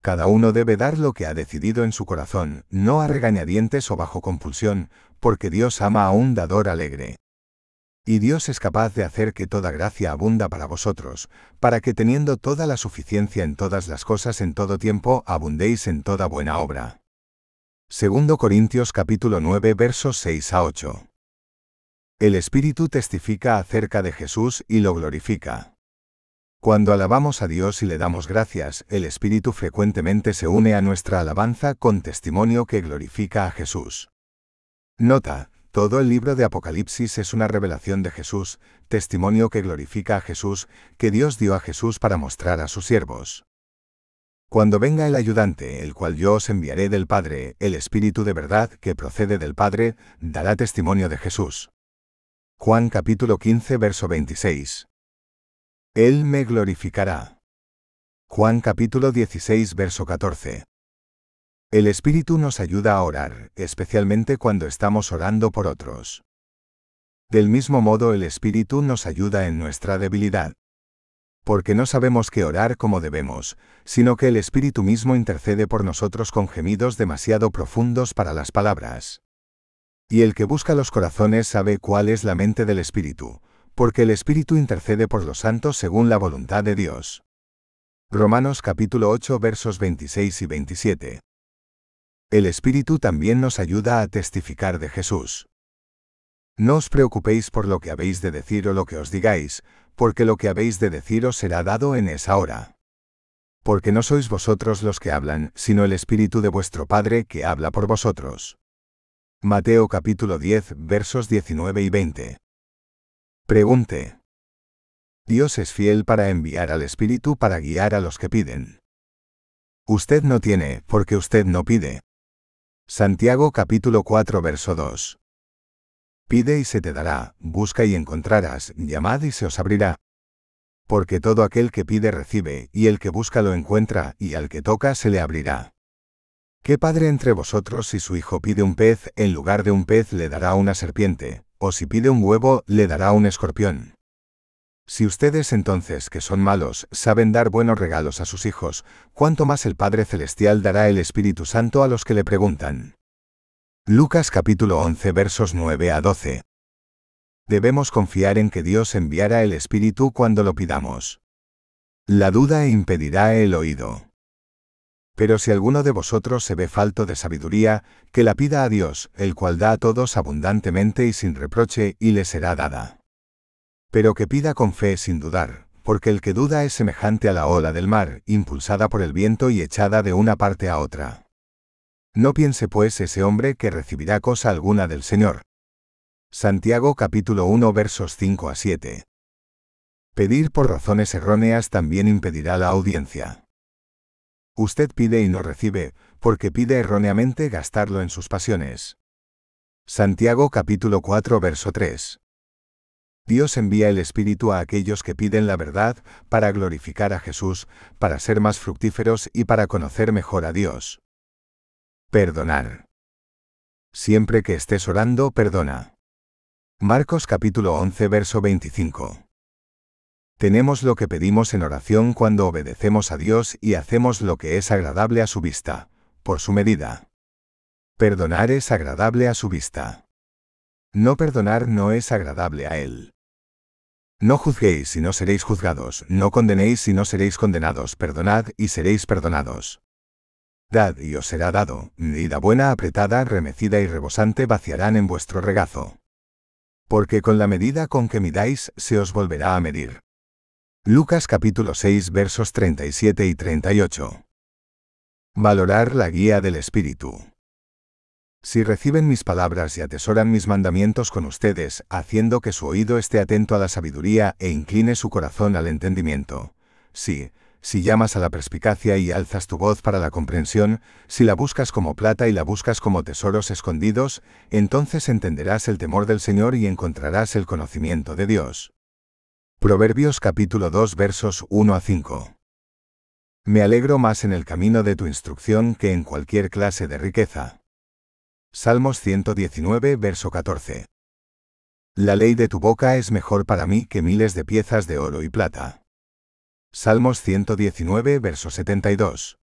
Cada uno debe dar lo que ha decidido en su corazón, no a regañadientes o bajo compulsión, porque Dios ama a un dador alegre. Y Dios es capaz de hacer que toda gracia abunda para vosotros, para que teniendo toda la suficiencia en todas las cosas en todo tiempo, abundéis en toda buena obra. 2 Corintios capítulo 9 versos 6 a 8 el Espíritu testifica acerca de Jesús y lo glorifica. Cuando alabamos a Dios y le damos gracias, el Espíritu frecuentemente se une a nuestra alabanza con testimonio que glorifica a Jesús. Nota, todo el libro de Apocalipsis es una revelación de Jesús, testimonio que glorifica a Jesús, que Dios dio a Jesús para mostrar a sus siervos. Cuando venga el ayudante, el cual yo os enviaré del Padre, el Espíritu de verdad que procede del Padre, dará testimonio de Jesús. Juan capítulo 15 verso 26. Él me glorificará. Juan capítulo 16 verso 14. El Espíritu nos ayuda a orar, especialmente cuando estamos orando por otros. Del mismo modo el Espíritu nos ayuda en nuestra debilidad. Porque no sabemos qué orar como debemos, sino que el Espíritu mismo intercede por nosotros con gemidos demasiado profundos para las palabras. Y el que busca los corazones sabe cuál es la mente del Espíritu, porque el Espíritu intercede por los santos según la voluntad de Dios. Romanos capítulo 8 versos 26 y 27. El Espíritu también nos ayuda a testificar de Jesús. No os preocupéis por lo que habéis de decir o lo que os digáis, porque lo que habéis de decir os será dado en esa hora. Porque no sois vosotros los que hablan, sino el Espíritu de vuestro Padre que habla por vosotros. Mateo capítulo 10 versos 19 y 20. Pregunte. Dios es fiel para enviar al Espíritu para guiar a los que piden. Usted no tiene, porque usted no pide. Santiago capítulo 4 verso 2. Pide y se te dará, busca y encontrarás, llamad y se os abrirá. Porque todo aquel que pide recibe, y el que busca lo encuentra, y al que toca se le abrirá. ¿Qué padre entre vosotros si su hijo pide un pez, en lugar de un pez le dará una serpiente, o si pide un huevo, le dará un escorpión? Si ustedes entonces, que son malos, saben dar buenos regalos a sus hijos, ¿cuánto más el Padre Celestial dará el Espíritu Santo a los que le preguntan? Lucas capítulo 11 versos 9 a 12. Debemos confiar en que Dios enviará el Espíritu cuando lo pidamos. La duda impedirá el oído. Pero si alguno de vosotros se ve falto de sabiduría, que la pida a Dios, el cual da a todos abundantemente y sin reproche, y le será dada. Pero que pida con fe sin dudar, porque el que duda es semejante a la ola del mar, impulsada por el viento y echada de una parte a otra. No piense pues ese hombre que recibirá cosa alguna del Señor. Santiago capítulo 1 versos 5 a 7. Pedir por razones erróneas también impedirá la audiencia. Usted pide y no recibe, porque pide erróneamente gastarlo en sus pasiones. Santiago capítulo 4 verso 3. Dios envía el Espíritu a aquellos que piden la verdad, para glorificar a Jesús, para ser más fructíferos y para conocer mejor a Dios. Perdonar. Siempre que estés orando, perdona. Marcos capítulo 11 verso 25 tenemos lo que pedimos en oración cuando obedecemos a Dios y hacemos lo que es agradable a su vista, por su medida. Perdonar es agradable a su vista. No perdonar no es agradable a Él. No juzguéis y no seréis juzgados, no condenéis y no seréis condenados, perdonad y seréis perdonados. Dad y os será dado, y la buena apretada, remecida y rebosante vaciarán en vuestro regazo. Porque con la medida con que midáis, se os volverá a medir. Lucas capítulo 6 versos 37 y 38. Valorar la guía del Espíritu. Si reciben mis palabras y atesoran mis mandamientos con ustedes, haciendo que su oído esté atento a la sabiduría e incline su corazón al entendimiento. Si, si llamas a la perspicacia y alzas tu voz para la comprensión, si la buscas como plata y la buscas como tesoros escondidos, entonces entenderás el temor del Señor y encontrarás el conocimiento de Dios. Proverbios capítulo 2 versos 1 a 5. Me alegro más en el camino de tu instrucción que en cualquier clase de riqueza. Salmos 119 verso 14. La ley de tu boca es mejor para mí que miles de piezas de oro y plata. Salmos 119 verso 72.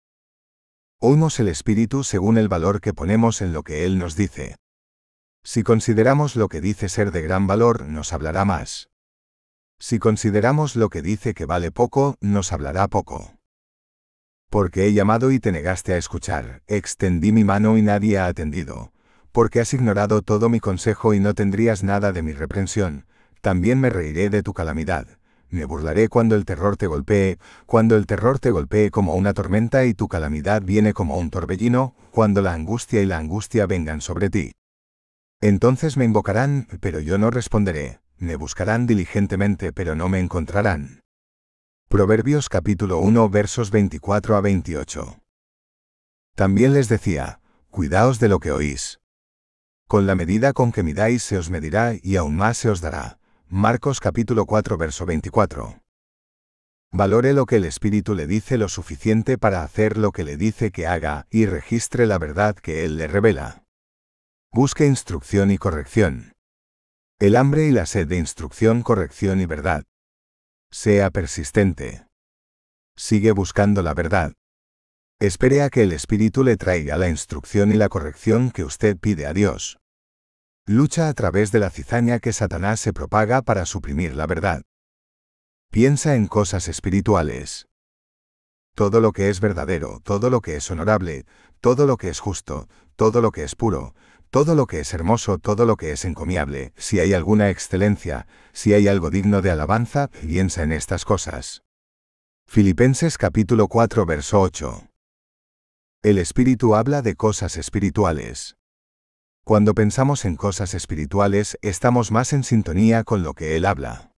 Oímos el Espíritu según el valor que ponemos en lo que Él nos dice. Si consideramos lo que dice ser de gran valor, nos hablará más. Si consideramos lo que dice que vale poco, nos hablará poco. Porque he llamado y te negaste a escuchar, extendí mi mano y nadie ha atendido. Porque has ignorado todo mi consejo y no tendrías nada de mi reprensión, también me reiré de tu calamidad. Me burlaré cuando el terror te golpee, cuando el terror te golpee como una tormenta y tu calamidad viene como un torbellino, cuando la angustia y la angustia vengan sobre ti. Entonces me invocarán, pero yo no responderé me buscarán diligentemente pero no me encontrarán. Proverbios capítulo 1 versos 24 a 28. También les decía, cuidaos de lo que oís. Con la medida con que midáis se os medirá y aún más se os dará. Marcos capítulo 4 verso 24. Valore lo que el Espíritu le dice lo suficiente para hacer lo que le dice que haga y registre la verdad que Él le revela. Busque instrucción y corrección. El hambre y la sed de instrucción, corrección y verdad. Sea persistente. Sigue buscando la verdad. Espere a que el Espíritu le traiga la instrucción y la corrección que usted pide a Dios. Lucha a través de la cizaña que Satanás se propaga para suprimir la verdad. Piensa en cosas espirituales. Todo lo que es verdadero, todo lo que es honorable, todo lo que es justo, todo lo que es puro, todo lo que es hermoso, todo lo que es encomiable, si hay alguna excelencia, si hay algo digno de alabanza, piensa en estas cosas. Filipenses capítulo 4 verso 8. El espíritu habla de cosas espirituales. Cuando pensamos en cosas espirituales, estamos más en sintonía con lo que él habla.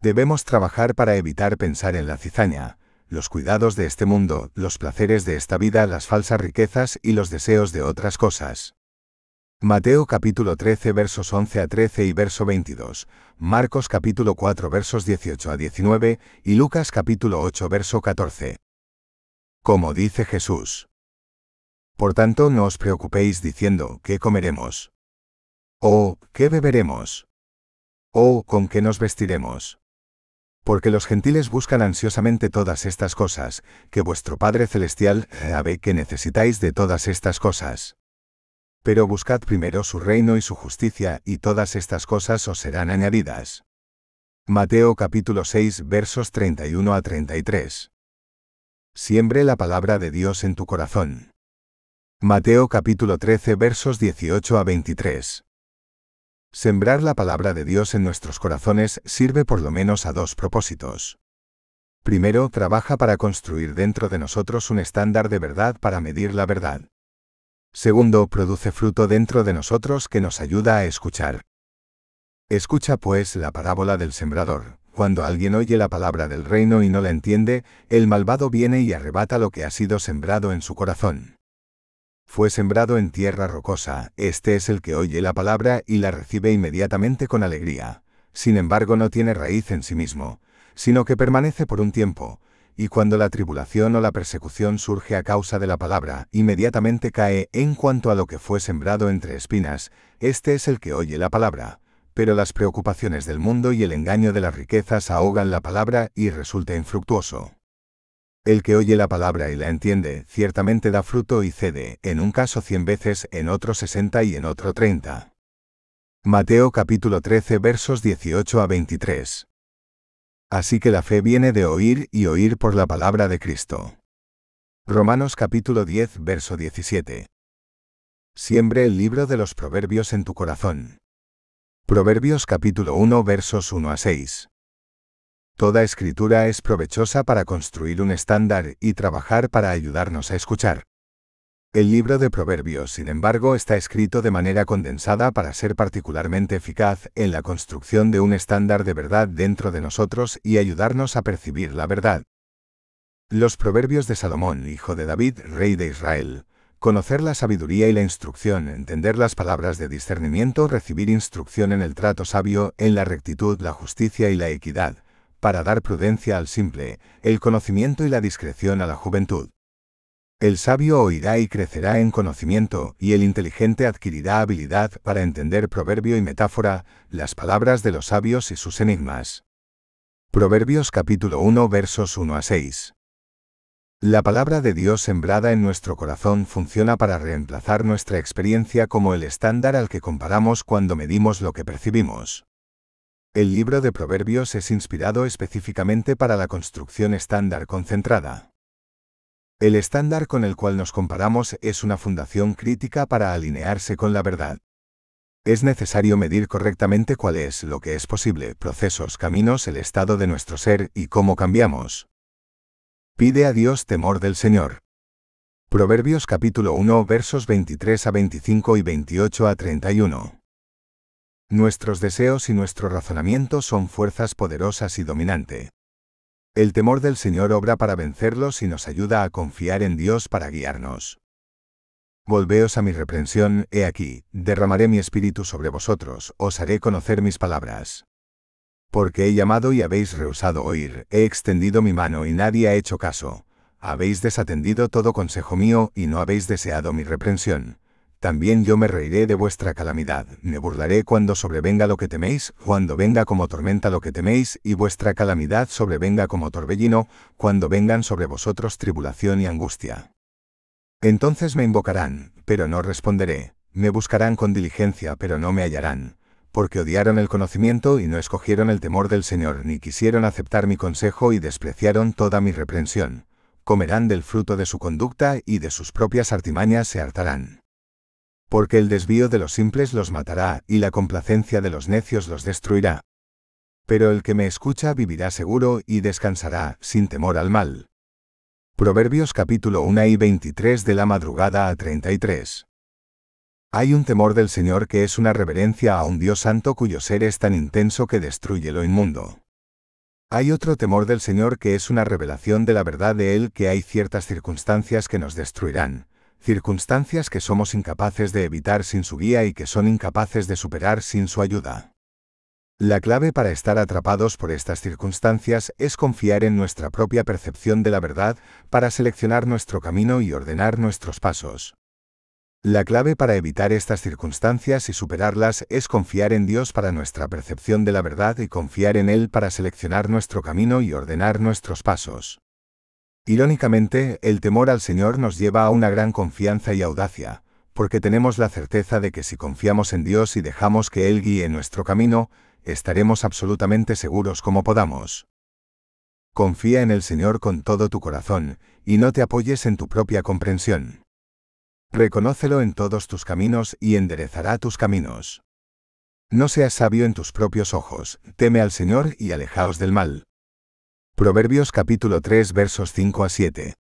Debemos trabajar para evitar pensar en la cizaña, los cuidados de este mundo, los placeres de esta vida, las falsas riquezas y los deseos de otras cosas. Mateo capítulo 13 versos 11 a 13 y verso 22, Marcos capítulo 4 versos 18 a 19 y Lucas capítulo 8 verso 14. Como dice Jesús. Por tanto, no os preocupéis diciendo, ¿qué comeremos? ¿O qué beberemos? ¿O con qué nos vestiremos? Porque los gentiles buscan ansiosamente todas estas cosas, que vuestro Padre Celestial sabe eh, que necesitáis de todas estas cosas. Pero buscad primero su reino y su justicia, y todas estas cosas os serán añadidas. Mateo capítulo 6 versos 31 a 33. Siembre la palabra de Dios en tu corazón. Mateo capítulo 13 versos 18 a 23. Sembrar la palabra de Dios en nuestros corazones sirve por lo menos a dos propósitos. Primero, trabaja para construir dentro de nosotros un estándar de verdad para medir la verdad. Segundo, produce fruto dentro de nosotros que nos ayuda a escuchar. Escucha pues la parábola del sembrador. Cuando alguien oye la palabra del reino y no la entiende, el malvado viene y arrebata lo que ha sido sembrado en su corazón. Fue sembrado en tierra rocosa, este es el que oye la palabra y la recibe inmediatamente con alegría. Sin embargo, no tiene raíz en sí mismo, sino que permanece por un tiempo, y cuando la tribulación o la persecución surge a causa de la palabra, inmediatamente cae en cuanto a lo que fue sembrado entre espinas, este es el que oye la palabra. Pero las preocupaciones del mundo y el engaño de las riquezas ahogan la palabra y resulta infructuoso. El que oye la palabra y la entiende, ciertamente da fruto y cede, en un caso cien veces, en otro sesenta y en otro treinta. Mateo capítulo 13 versos 18 a 23. Así que la fe viene de oír y oír por la palabra de Cristo. Romanos capítulo 10, verso 17. Siembre el libro de los Proverbios en tu corazón. Proverbios capítulo 1, versos 1 a 6. Toda escritura es provechosa para construir un estándar y trabajar para ayudarnos a escuchar. El libro de Proverbios, sin embargo, está escrito de manera condensada para ser particularmente eficaz en la construcción de un estándar de verdad dentro de nosotros y ayudarnos a percibir la verdad. Los Proverbios de Salomón, hijo de David, rey de Israel. Conocer la sabiduría y la instrucción, entender las palabras de discernimiento, recibir instrucción en el trato sabio, en la rectitud, la justicia y la equidad, para dar prudencia al simple, el conocimiento y la discreción a la juventud. El sabio oirá y crecerá en conocimiento, y el inteligente adquirirá habilidad para entender proverbio y metáfora, las palabras de los sabios y sus enigmas. Proverbios capítulo 1 versos 1 a 6. La palabra de Dios sembrada en nuestro corazón funciona para reemplazar nuestra experiencia como el estándar al que comparamos cuando medimos lo que percibimos. El libro de Proverbios es inspirado específicamente para la construcción estándar concentrada. El estándar con el cual nos comparamos es una fundación crítica para alinearse con la verdad. Es necesario medir correctamente cuál es lo que es posible, procesos, caminos, el estado de nuestro ser y cómo cambiamos. Pide a Dios temor del Señor. Proverbios capítulo 1 versos 23 a 25 y 28 a 31. Nuestros deseos y nuestro razonamiento son fuerzas poderosas y dominante. El temor del Señor obra para vencerlos y nos ayuda a confiar en Dios para guiarnos. Volveos a mi reprensión, he aquí, derramaré mi espíritu sobre vosotros, os haré conocer mis palabras. Porque he llamado y habéis rehusado oír, he extendido mi mano y nadie ha hecho caso, habéis desatendido todo consejo mío y no habéis deseado mi reprensión. También yo me reiré de vuestra calamidad, me burlaré cuando sobrevenga lo que teméis, cuando venga como tormenta lo que teméis, y vuestra calamidad sobrevenga como torbellino, cuando vengan sobre vosotros tribulación y angustia. Entonces me invocarán, pero no responderé, me buscarán con diligencia, pero no me hallarán, porque odiaron el conocimiento y no escogieron el temor del Señor, ni quisieron aceptar mi consejo y despreciaron toda mi reprensión. Comerán del fruto de su conducta y de sus propias artimañas se hartarán porque el desvío de los simples los matará, y la complacencia de los necios los destruirá. Pero el que me escucha vivirá seguro y descansará, sin temor al mal. Proverbios capítulo 1 y 23 de la madrugada a 33. Hay un temor del Señor que es una reverencia a un Dios santo cuyo ser es tan intenso que destruye lo inmundo. Hay otro temor del Señor que es una revelación de la verdad de Él que hay ciertas circunstancias que nos destruirán, circunstancias que somos incapaces de evitar sin su guía y que son incapaces de superar sin su ayuda. La clave para estar atrapados por estas circunstancias es confiar en nuestra propia percepción de la verdad para seleccionar nuestro camino y ordenar nuestros pasos. La clave para evitar estas circunstancias y superarlas es confiar en Dios para nuestra percepción de la verdad y confiar en Él para seleccionar nuestro camino y ordenar nuestros pasos. Irónicamente, el temor al Señor nos lleva a una gran confianza y audacia, porque tenemos la certeza de que si confiamos en Dios y dejamos que Él guíe nuestro camino, estaremos absolutamente seguros como podamos. Confía en el Señor con todo tu corazón, y no te apoyes en tu propia comprensión. Reconócelo en todos tus caminos y enderezará tus caminos. No seas sabio en tus propios ojos, teme al Señor y alejaos del mal. Proverbios capítulo 3 versos 5 a 7.